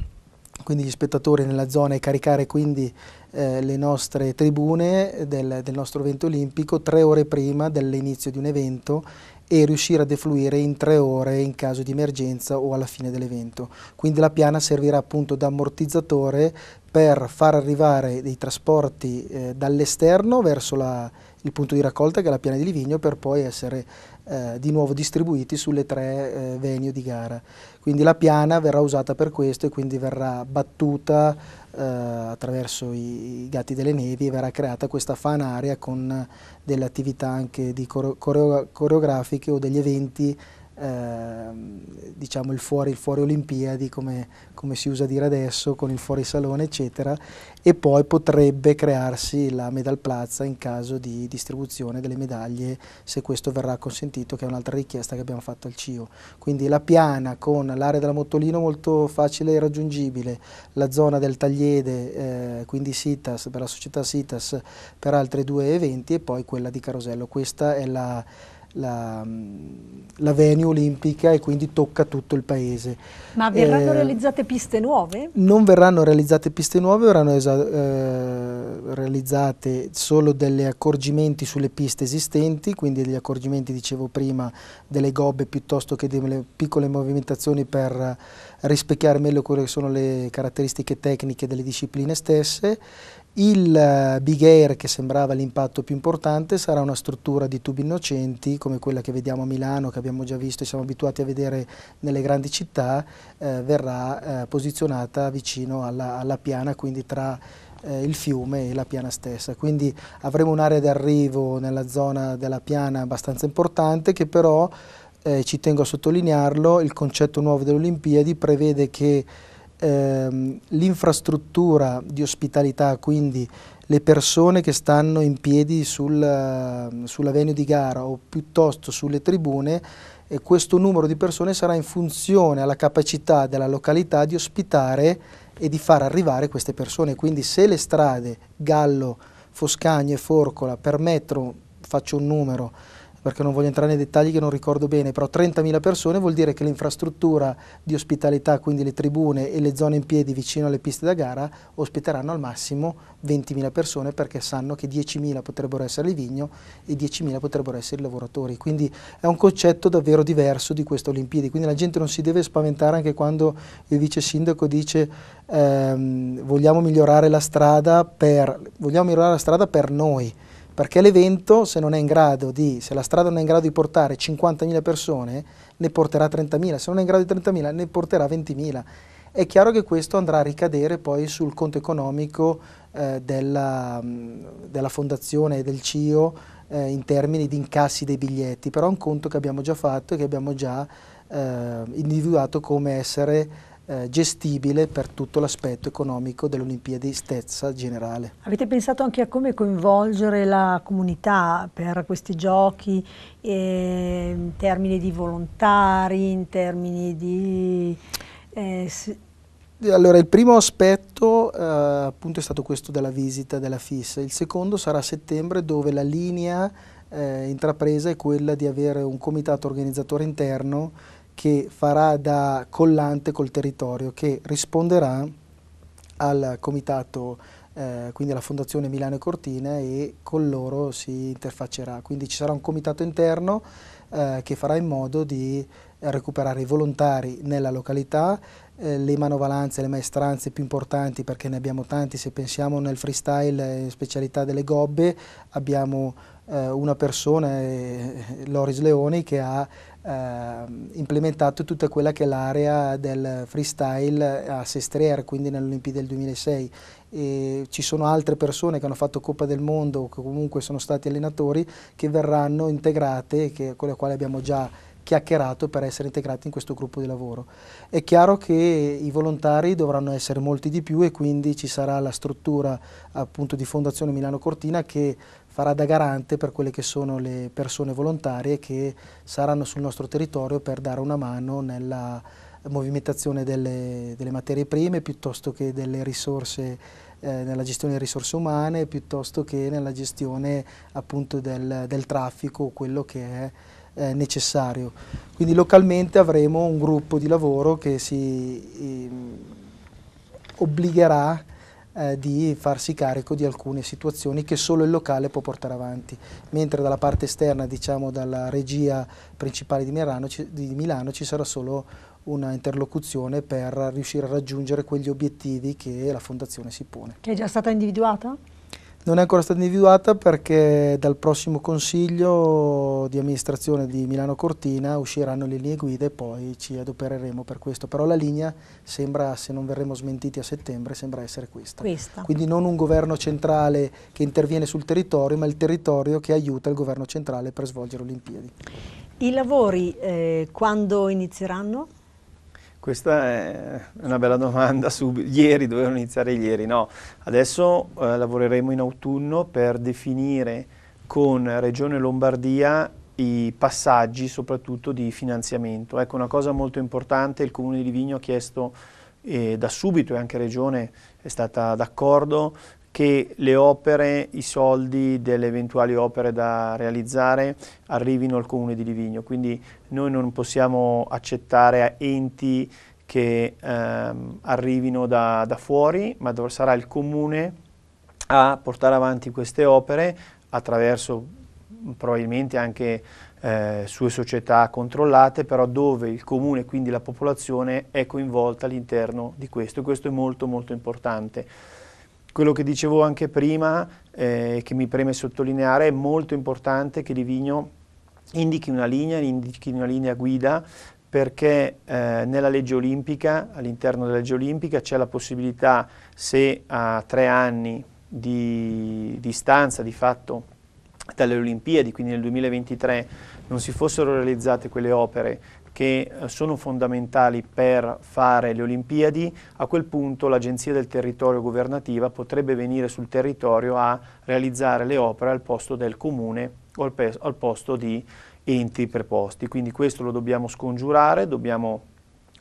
quindi gli spettatori nella zona e caricare quindi eh, le nostre tribune del, del, nostro evento olimpico tre ore prima dell'inizio di un evento e riuscire a defluire in tre ore in caso di emergenza o alla fine dell'evento. Quindi la piana servirà appunto da ammortizzatore per far arrivare dei trasporti eh, dall'esterno verso la, il punto di raccolta che è la piana di Livigno per poi essere eh, di nuovo distribuiti sulle tre eh, venue di gara. Quindi la piana verrà usata per questo e quindi verrà battuta eh, attraverso i, i, Gatti delle Nevi e verrà creata questa fan area con delle attività anche di coreo coreografiche o degli eventi Ehm, diciamo il fuori, il fuori olimpiadi come, come, si usa dire adesso con il fuori salone eccetera e poi potrebbe crearsi la medal plaza in caso di distribuzione delle medaglie se questo verrà consentito che è un'altra richiesta che abbiamo fatto al CIO quindi la piana con l'area della Mottolino molto facile e raggiungibile la zona del Tagliede eh, quindi Sitas per la società Sitas per altri due eventi e poi quella di Carosello questa è la la, la venue olimpica e quindi tocca tutto il paese. Ma verranno eh, realizzate piste nuove? Non verranno realizzate piste nuove, verranno eh, realizzate solo degli accorgimenti sulle piste esistenti, quindi degli accorgimenti, dicevo prima, delle gobbe piuttosto che delle piccole movimentazioni per rispecchiare meglio quelle che sono le caratteristiche tecniche delle discipline stesse il eh, Big Air, che sembrava l'impatto più importante, sarà una struttura di tubi innocenti come quella che vediamo a Milano, che abbiamo già visto e siamo abituati a vedere nelle grandi città, eh, verrà eh, posizionata vicino alla, alla, piana, quindi tra eh, il fiume e la piana stessa. Quindi avremo un'area d'arrivo nella zona della piana abbastanza importante che però, eh, ci tengo a sottolinearlo, il concetto nuovo delle Olimpiadi prevede che ehm, l'infrastruttura di ospitalità, quindi le persone che stanno in piedi sul, ehm, sull'avenio di gara o piuttosto sulle tribune, questo numero di persone sarà in funzione alla capacità della località di ospitare e di far arrivare queste persone. Quindi se le strade Gallo, Foscagno e Forcola permettono, faccio un numero, perché non voglio entrare nei dettagli che non ricordo bene, però 30.000 persone vuol dire che l'infrastruttura di ospitalità, quindi le tribune e le zone in piedi vicino alle piste da gara, ospiteranno al massimo 20.000 persone perché sanno che 10.000 potrebbero essere il vigno e 10.000 potrebbero essere i lavoratori. Quindi è un concetto davvero diverso di queste Olimpiadi, quindi la gente non si deve spaventare anche quando il vice sindaco dice ehm, vogliamo migliorare la strada per, vogliamo migliorare la strada per noi, perché l'evento se, di, se la strada non è in grado di portare 50.000 persone ne porterà 30.000, se non è in grado di 30.000 ne porterà 20.000. È chiaro che questo andrà a ricadere poi sul conto economico eh, della, della, fondazione e del CIO eh, in termini di incassi dei biglietti, però è un conto che abbiamo già fatto e che abbiamo già eh, individuato come essere eh, gestibile per tutto l'aspetto economico dell'Olimpiade stessa generale. Avete pensato anche a come coinvolgere la comunità per questi giochi eh, in termini di volontari, in termini di... Eh, allora, il primo aspetto eh, appunto è stato questo della visita della FIS, il secondo sarà a settembre dove la linea eh, intrapresa è quella di avere un comitato organizzatore interno che farà da collante col territorio, che risponderà al comitato, eh, quindi alla Fondazione Milano e Cortina e con loro si interfaccerà. Quindi ci sarà un comitato interno eh, che farà in modo di recuperare i volontari nella località, eh, le manovalanze, le maestranze più importanti perché ne abbiamo tanti, se pensiamo nel freestyle, specialità delle gobbe, abbiamo eh, una persona, Loris Leoni, che ha ehm, implementato tutta quella che è l'area del freestyle a Sestrier, quindi nell'Olimpiade del 2006. E ci sono altre persone che hanno fatto Coppa del Mondo o che comunque sono stati allenatori che verranno integrate, che, con le quali abbiamo già chiacchierato per essere integrati in questo gruppo di lavoro. È chiaro che i volontari dovranno essere molti di più e quindi ci sarà la struttura appunto di Fondazione Milano Cortina che farà da garante per quelle che sono le persone volontarie che saranno sul nostro territorio per dare una mano nella movimentazione delle, delle materie prime piuttosto che delle risorse eh, nella gestione delle risorse umane piuttosto che nella gestione appunto del, del traffico quello che è eh, necessario. Quindi localmente avremo un gruppo di lavoro che si eh, obbligherà eh, di farsi carico di alcune situazioni che solo il locale può portare avanti, mentre dalla parte esterna, diciamo dalla regia principale di Milano, ci, di Milano, ci sarà solo una interlocuzione per riuscire a raggiungere quegli obiettivi che la Fondazione si pone. Che è già stata individuata? Non è ancora stata individuata perché dal prossimo consiglio di amministrazione di Milano Cortina usciranno le linee guida e poi ci adopereremo per questo, però la linea sembra, se non verremo smentiti a settembre, sembra essere questa. questa. Quindi non un governo centrale che interviene sul territorio, ma il territorio che aiuta il governo centrale per svolgere Olimpiadi. I lavori eh, quando inizieranno? Questa è una bella domanda, subito. ieri, dovevano iniziare ieri, no. Adesso eh, lavoreremo in autunno per definire con Regione Lombardia i passaggi soprattutto di finanziamento. Ecco, una cosa molto importante, il Comune di Livigno ha chiesto eh, da subito e anche Regione è stata d'accordo che le opere, i soldi delle eventuali opere da realizzare arrivino al Comune di Livigno, quindi noi non possiamo accettare enti che ehm, arrivino da, da, fuori, ma sarà il Comune a portare avanti queste opere attraverso probabilmente anche eh, sue società controllate, però dove il comune, quindi la popolazione, è coinvolta all'interno di questo e questo è molto molto importante. Quello che dicevo anche prima, eh, che mi preme sottolineare, è molto importante che Livigno indichi una linea, indichi una linea guida perché eh, nella legge olimpica, all'interno della legge olimpica c'è la possibilità, se a tre anni di distanza di fatto dalle Olimpiadi, quindi nel 2023, non si fossero realizzate quelle opere che eh, sono fondamentali per fare le Olimpiadi, a quel punto l'Agenzia del Territorio Governativa potrebbe venire sul territorio a realizzare le opere al posto del comune o al, posto di enti preposti. Quindi questo lo dobbiamo scongiurare, dobbiamo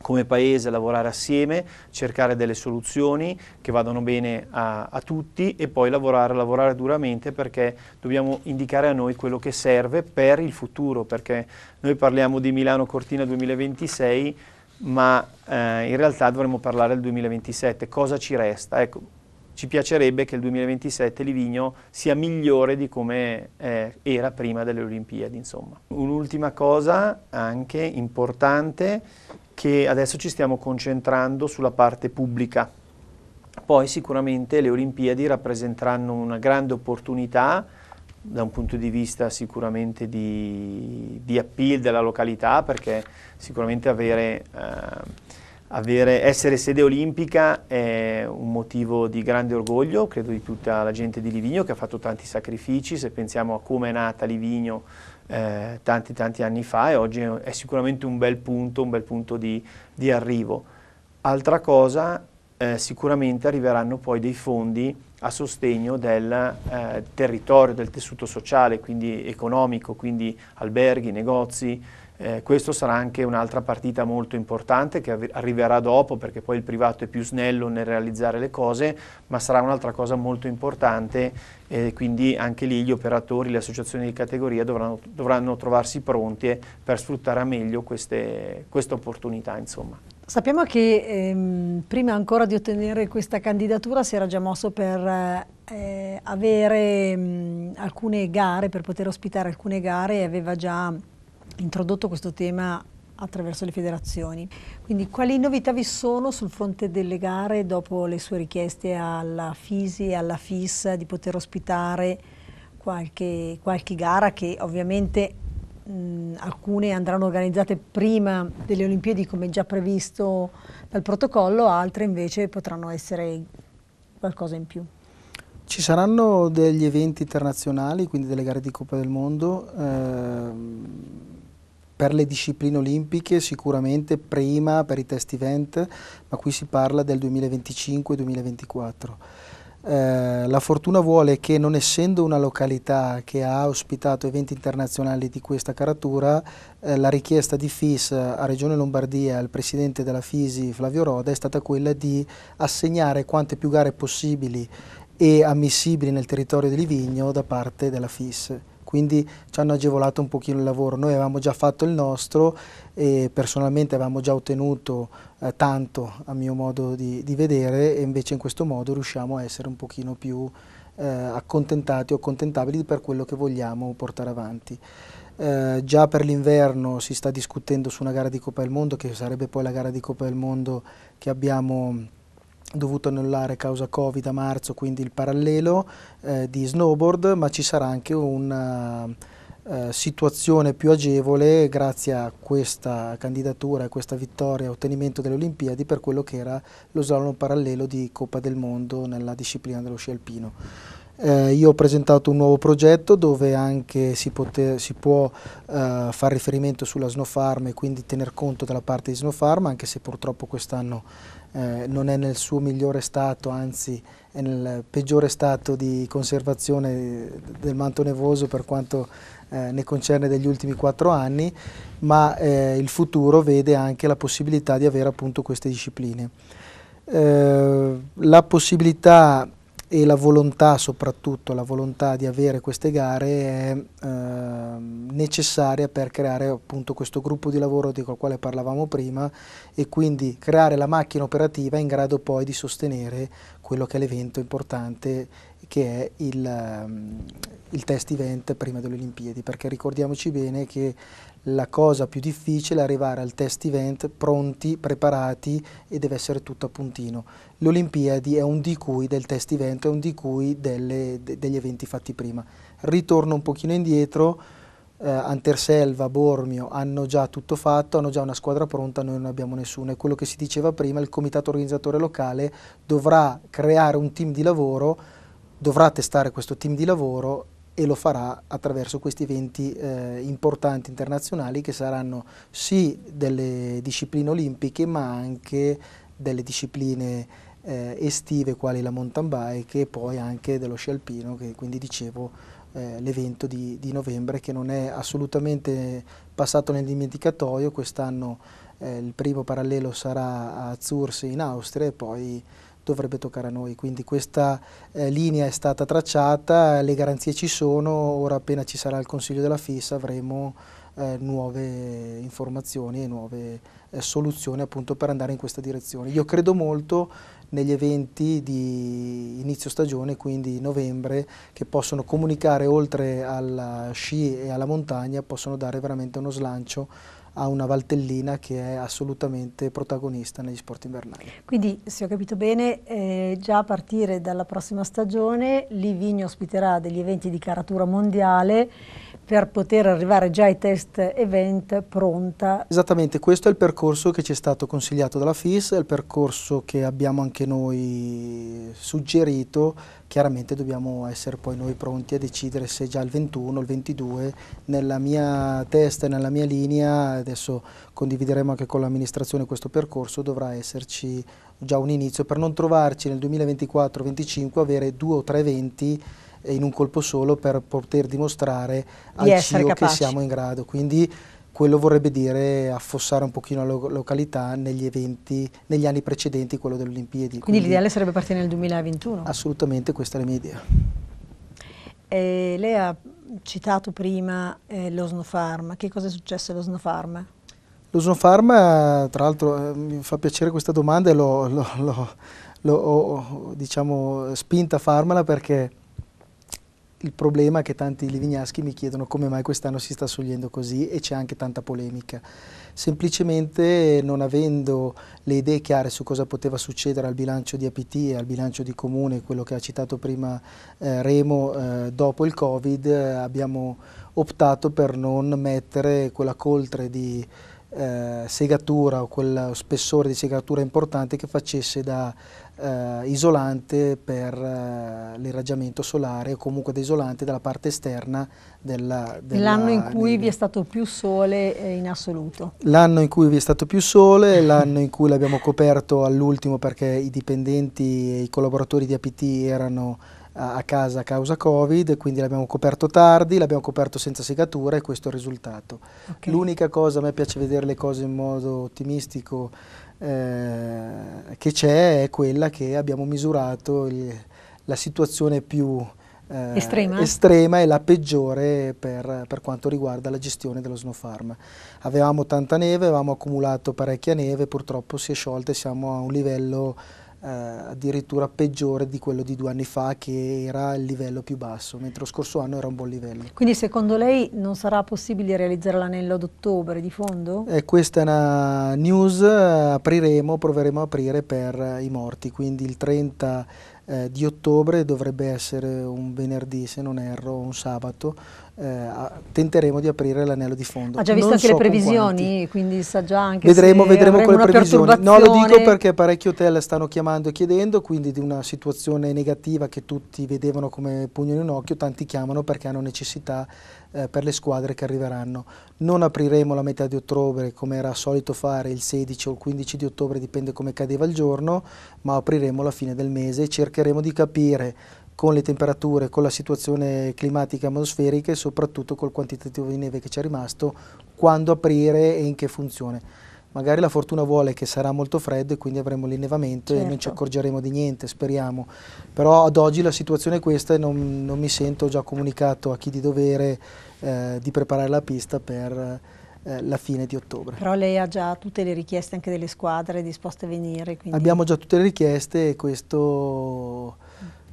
come paese lavorare assieme, cercare delle soluzioni che vadano bene a, a, tutti e poi lavorare, lavorare duramente perché dobbiamo indicare a noi quello che serve per il futuro, perché noi parliamo di Milano Cortina 2026, ma eh, in realtà dovremmo parlare del 2027, cosa ci resta? Ecco, ci piacerebbe che il 2027 Livigno sia migliore di come eh, era prima delle Olimpiadi, insomma. Un'ultima cosa anche importante che adesso ci stiamo concentrando sulla parte pubblica. Poi sicuramente le Olimpiadi rappresenteranno una grande opportunità da un punto di vista sicuramente di, di appeal della località, perché sicuramente avere, eh, avere, essere sede olimpica è un motivo di grande orgoglio, credo di tutta la gente di Livigno che ha fatto tanti sacrifici, se pensiamo a come è nata Livigno eh, tanti tanti anni fa e oggi è sicuramente un bel punto, un bel punto di, di arrivo. Altra cosa, eh, sicuramente arriveranno poi dei fondi a sostegno del eh, territorio, del tessuto sociale, quindi economico, quindi alberghi, negozi, eh, questo sarà anche un'altra partita molto importante che arriverà dopo perché poi il privato è più snello nel realizzare le cose, ma sarà un'altra cosa molto importante e quindi anche lì gli operatori, le associazioni di categoria dovranno, dovranno trovarsi pronti per sfruttare a meglio queste, questa opportunità. Insomma. Sappiamo che ehm, prima ancora di ottenere questa candidatura si era già mosso per eh, avere mh, mm, alcune gare, per poter ospitare alcune gare e aveva già introdotto questo tema attraverso le federazioni. Quindi quali novità vi sono sul fronte delle gare dopo le sue richieste alla FISI e alla FIS di poter ospitare qualche, qualche gara che ovviamente mh, alcune andranno organizzate prima delle Olimpiadi come già previsto dal protocollo, altre invece potranno essere qualcosa in più? Ci saranno degli eventi internazionali, quindi delle gare di Coppa del Mondo, ehm, per le discipline olimpiche sicuramente prima per i test event, ma qui si parla del 2025-2024. Eh, la fortuna vuole che non essendo una località che ha ospitato eventi internazionali di questa caratura, eh, la richiesta di FIS a Regione Lombardia al presidente della FISI Flavio Roda è stata quella di assegnare quante più gare possibili e ammissibili nel territorio di Livigno da parte della FIS quindi ci hanno agevolato un pochino il lavoro. Noi avevamo già fatto il nostro e personalmente avevamo già ottenuto eh, tanto a mio modo di, di, vedere e invece in questo modo riusciamo a essere un pochino più eh, accontentati o accontentabili per quello che vogliamo portare avanti. Eh, già per l'inverno si sta discutendo su una gara di Coppa del Mondo che sarebbe poi la gara di Coppa del Mondo che abbiamo dovuto annullare causa Covid a marzo, quindi il parallelo eh, di snowboard, ma ci sarà anche una eh, eh, situazione più agevole grazie a questa candidatura e questa vittoria e ottenimento delle Olimpiadi per quello che era lo slalom parallelo di Coppa del Mondo nella disciplina dello sci alpino. Eh, io ho presentato un nuovo progetto dove anche si, si può eh, fare riferimento sulla Snow Farm e quindi tener conto della parte di Snow Farm, anche se purtroppo quest'anno eh, non è nel suo migliore stato, anzi è nel peggiore stato di conservazione del manto nevoso per quanto eh, ne concerne degli ultimi quattro anni, ma eh, il futuro vede anche la possibilità di avere appunto queste discipline. Eh, la possibilità e la volontà soprattutto, la volontà di avere queste gare è eh, necessaria per creare appunto questo gruppo di lavoro di col quale parlavamo prima e quindi creare la macchina operativa in grado poi di sostenere quello che è l'evento importante che è il, ehm, il test event prima delle Olimpiadi perché ricordiamoci bene che la cosa più difficile è arrivare al test event pronti, preparati e deve essere tutto a puntino. L'Olimpiadi è un di cui del test event, è un di cui delle, de, degli eventi fatti prima. Ritorno un pochino indietro, eh, Anterselva, Bormio hanno già tutto fatto, hanno già una squadra pronta, noi non abbiamo nessuno. E quello che si diceva prima, il comitato organizzatore locale dovrà creare un team di lavoro, dovrà testare questo team di lavoro e lo farà attraverso questi eventi eh, importanti internazionali che saranno sì delle discipline olimpiche ma anche delle discipline eh, estive quali la mountain bike e poi anche dello sci alpino che quindi dicevo eh, l'evento di, di, novembre che non è assolutamente passato nel dimenticatoio, quest'anno eh, il primo parallelo sarà a Zurse in Austria e poi dovrebbe toccare a noi, quindi questa eh, linea è stata tracciata, le garanzie ci sono, ora appena ci sarà il Consiglio della FIS avremo eh, nuove informazioni e nuove eh, soluzioni appunto per andare in questa direzione. Io credo molto negli eventi di inizio stagione, quindi novembre, che possono comunicare oltre alla sci e alla montagna, possono dare veramente uno slancio ha una Valtellina che è assolutamente protagonista negli sport invernali. Quindi, se ho capito bene, eh, già a partire dalla prossima stagione Livigno ospiterà degli eventi di caratura mondiale per poter arrivare già ai test event pronta. Esattamente, questo è il percorso che ci è stato consigliato dalla FIS, è il percorso che abbiamo anche noi suggerito, chiaramente dobbiamo essere poi noi pronti a decidere se già il 21 o il 22, nella mia testa e nella mia linea, adesso condivideremo anche con l'amministrazione questo percorso, dovrà esserci già un inizio per non trovarci nel 2024 25 avere due o tre eventi in un colpo solo per poter dimostrare al CIO che siamo in grado. Quindi quello vorrebbe dire affossare un pochino la località negli eventi, negli anni precedenti quello delle Olimpiadi. Quindi, Quindi l'ideale sarebbe partire nel 2021? Assolutamente, questa è la mia idea. Eh, lei ha citato prima eh, lo Snofarm, che cosa è successo allo Snofarm? Lo Snofarm, tra l'altro, eh, mi fa piacere questa domanda e l'ho diciamo, spinta a farmela perché il problema è che tanti livignaschi mi chiedono come mai quest'anno si sta sciogliendo così e c'è anche tanta polemica. Semplicemente non avendo le idee chiare su cosa poteva succedere al bilancio di APT e al bilancio di comune, quello che ha citato prima eh, Remo, eh, dopo il Covid eh, abbiamo optato per non mettere quella coltre di eh, segatura o quel spessore di segatura importante che facesse da eh, isolante per eh, l'irraggiamento solare o comunque da isolante dalla parte esterna della... l'anno in cui vi è stato più sole eh, in assoluto? L'anno in cui vi è stato più sole, l'anno in cui l'abbiamo coperto all'ultimo perché i dipendenti e i collaboratori di APT erano eh, a casa a causa Covid, quindi l'abbiamo coperto tardi, l'abbiamo coperto senza segatura e questo è il risultato. Okay. L'unica cosa, a me piace vedere le cose in modo ottimistico, eh, che c'è è quella che abbiamo misurato il, la situazione più eh, estrema. estrema. e la peggiore per, per, quanto riguarda la gestione dello Snow Farm. Avevamo tanta neve, avevamo accumulato parecchia neve, purtroppo si è sciolta e siamo a un livello eh, addirittura peggiore di quello di due anni fa che era il livello più basso, mentre lo scorso anno era un buon livello. Quindi secondo lei non sarà possibile realizzare l'anello ad ottobre di fondo? Eh, questa è una news, eh, apriremo, proveremo a aprire per eh, i morti, quindi il 30 eh, di ottobre dovrebbe essere un venerdì se non erro, un sabato, eh, tenteremo di aprire l'anello di fondo. Ha già visto non anche so le previsioni, quindi sa già anche vedremo, se vedremo con le previsioni. No, lo dico perché parecchi hotel stanno chiamando e chiedendo, quindi di una situazione negativa che tutti vedevano come pugno in un occhio, tanti chiamano perché hanno necessità eh, per le squadre che arriveranno. Non apriremo la metà di ottobre come era solito fare il 16 o il 15 di ottobre, dipende come cadeva il giorno, ma apriremo la fine del mese e cercheremo di capire con le temperature, con la situazione climatica atmosferica e soprattutto col quantitativo di neve che ci è rimasto, quando aprire e in che funzione. Magari la fortuna vuole che sarà molto freddo e quindi avremo l'innevamento certo. e non ci certo. accorgeremo di niente, speriamo. Però ad oggi la situazione è questa e non, non mi sento, già comunicato a chi di dovere eh, di preparare la pista per eh, la fine di ottobre. Però lei ha già tutte le richieste anche delle squadre disposte a venire? Quindi... Abbiamo già tutte le richieste e questo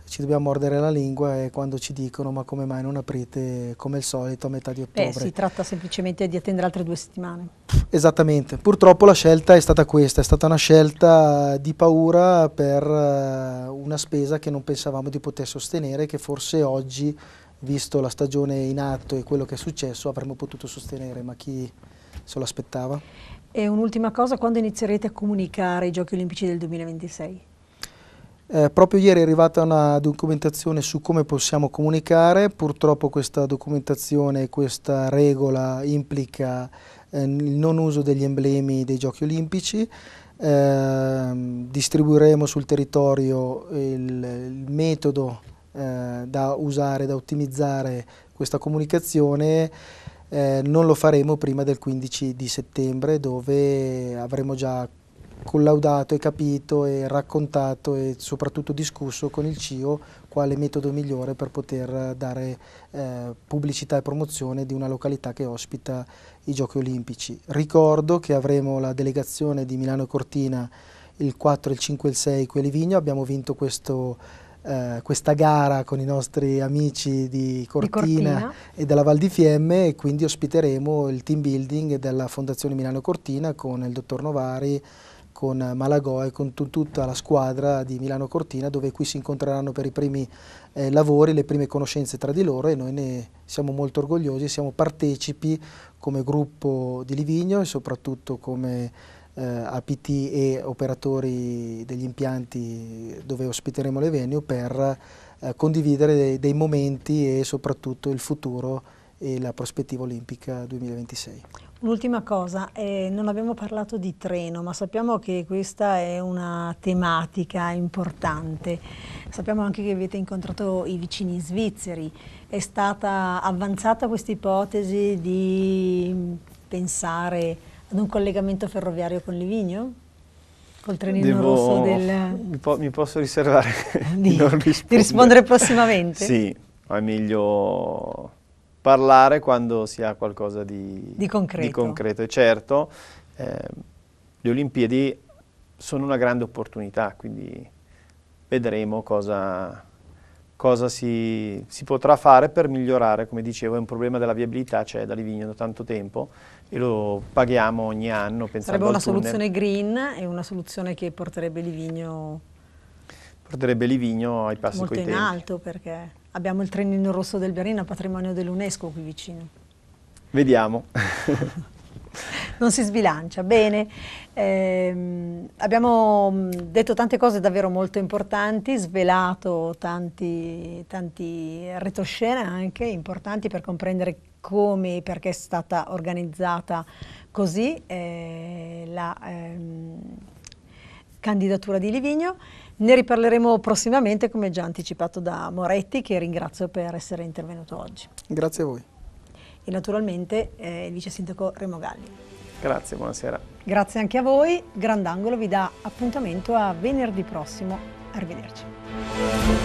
ci dobbiamo mordere la lingua e quando ci dicono ma come mai non aprite come al solito a metà di eh, ottobre. Beh, si tratta semplicemente di attendere altre due settimane. Esattamente, purtroppo la scelta è stata questa, è stata una scelta di paura per eh, una spesa che non pensavamo di poter sostenere, che forse oggi, visto la stagione in atto e quello che è successo, avremmo potuto sostenere, ma chi se lo aspettava? E un'ultima cosa, quando inizierete a comunicare i Giochi Olimpici del 2026? Eh, proprio ieri è arrivata una documentazione su come possiamo comunicare, purtroppo questa documentazione, questa regola implica eh, il non uso degli emblemi dei giochi olimpici, eh, distribuiremo sul territorio il, il metodo eh, da usare, da ottimizzare questa comunicazione eh, non lo faremo prima del 15 di settembre dove avremo già collaudato e capito e raccontato e soprattutto discusso con il CIO quale metodo migliore per poter dare eh, pubblicità e promozione di una località che ospita i Giochi Olimpici. Ricordo che avremo la delegazione di Milano e Cortina il 4, il 5 e il 6 qui a Livigno, abbiamo vinto questo eh, questa gara con i nostri amici di Cortina, di Cortina, e della Val di Fiemme e quindi ospiteremo il team building della Fondazione Milano Cortina con il dottor Novari, con Malagò e con tutta la squadra di Milano Cortina dove qui si incontreranno per i primi eh, lavori, le prime conoscenze tra di loro e noi ne siamo molto orgogliosi, siamo partecipi come gruppo di Livigno e soprattutto come eh, APT e operatori degli impianti dove ospiteremo le venue per eh, condividere dei, dei momenti e soprattutto il futuro e la prospettiva olimpica 2026. L'ultima cosa, eh, non abbiamo parlato di treno, ma sappiamo che questa è una tematica importante. Sappiamo anche che avete incontrato i vicini svizzeri. È stata avanzata questa ipotesi di pensare ad un collegamento ferroviario con Livigno? Col trenino Devo, rosso del... Mi, po mi posso riservare di, di rispondere prossimamente? Sì, è meglio parlare quando si ha qualcosa di, di, concreto. di concreto. E certo, eh, le Olimpiadi sono una grande opportunità, quindi vedremo cosa, cosa si, si, potrà fare per migliorare. Come dicevo, è un problema della viabilità, c'è cioè da Livigno da tanto tempo e lo paghiamo ogni anno. Sarebbe una soluzione green e una soluzione che porterebbe Livigno... Porterebbe Livigno ai passi molto coi tempi. Molto in alto perché abbiamo il trenino rosso del Berlino, patrimonio dell'UNESCO qui vicino. Vediamo. non si sbilancia. Bene, eh, abbiamo mm, detto tante cose davvero molto importanti, svelato tanti, tanti retroscena anche importanti per comprendere come e perché è stata organizzata così eh, la eh, candidatura di Livigno. Ne riparleremo prossimamente, come già anticipato da Moretti, che ringrazio per essere intervenuto oggi. Grazie a voi. E naturalmente eh, il vice sindaco Remo Galli. Grazie, buonasera. Grazie anche a voi. Grandangolo vi dà appuntamento a venerdì prossimo. Arrivederci.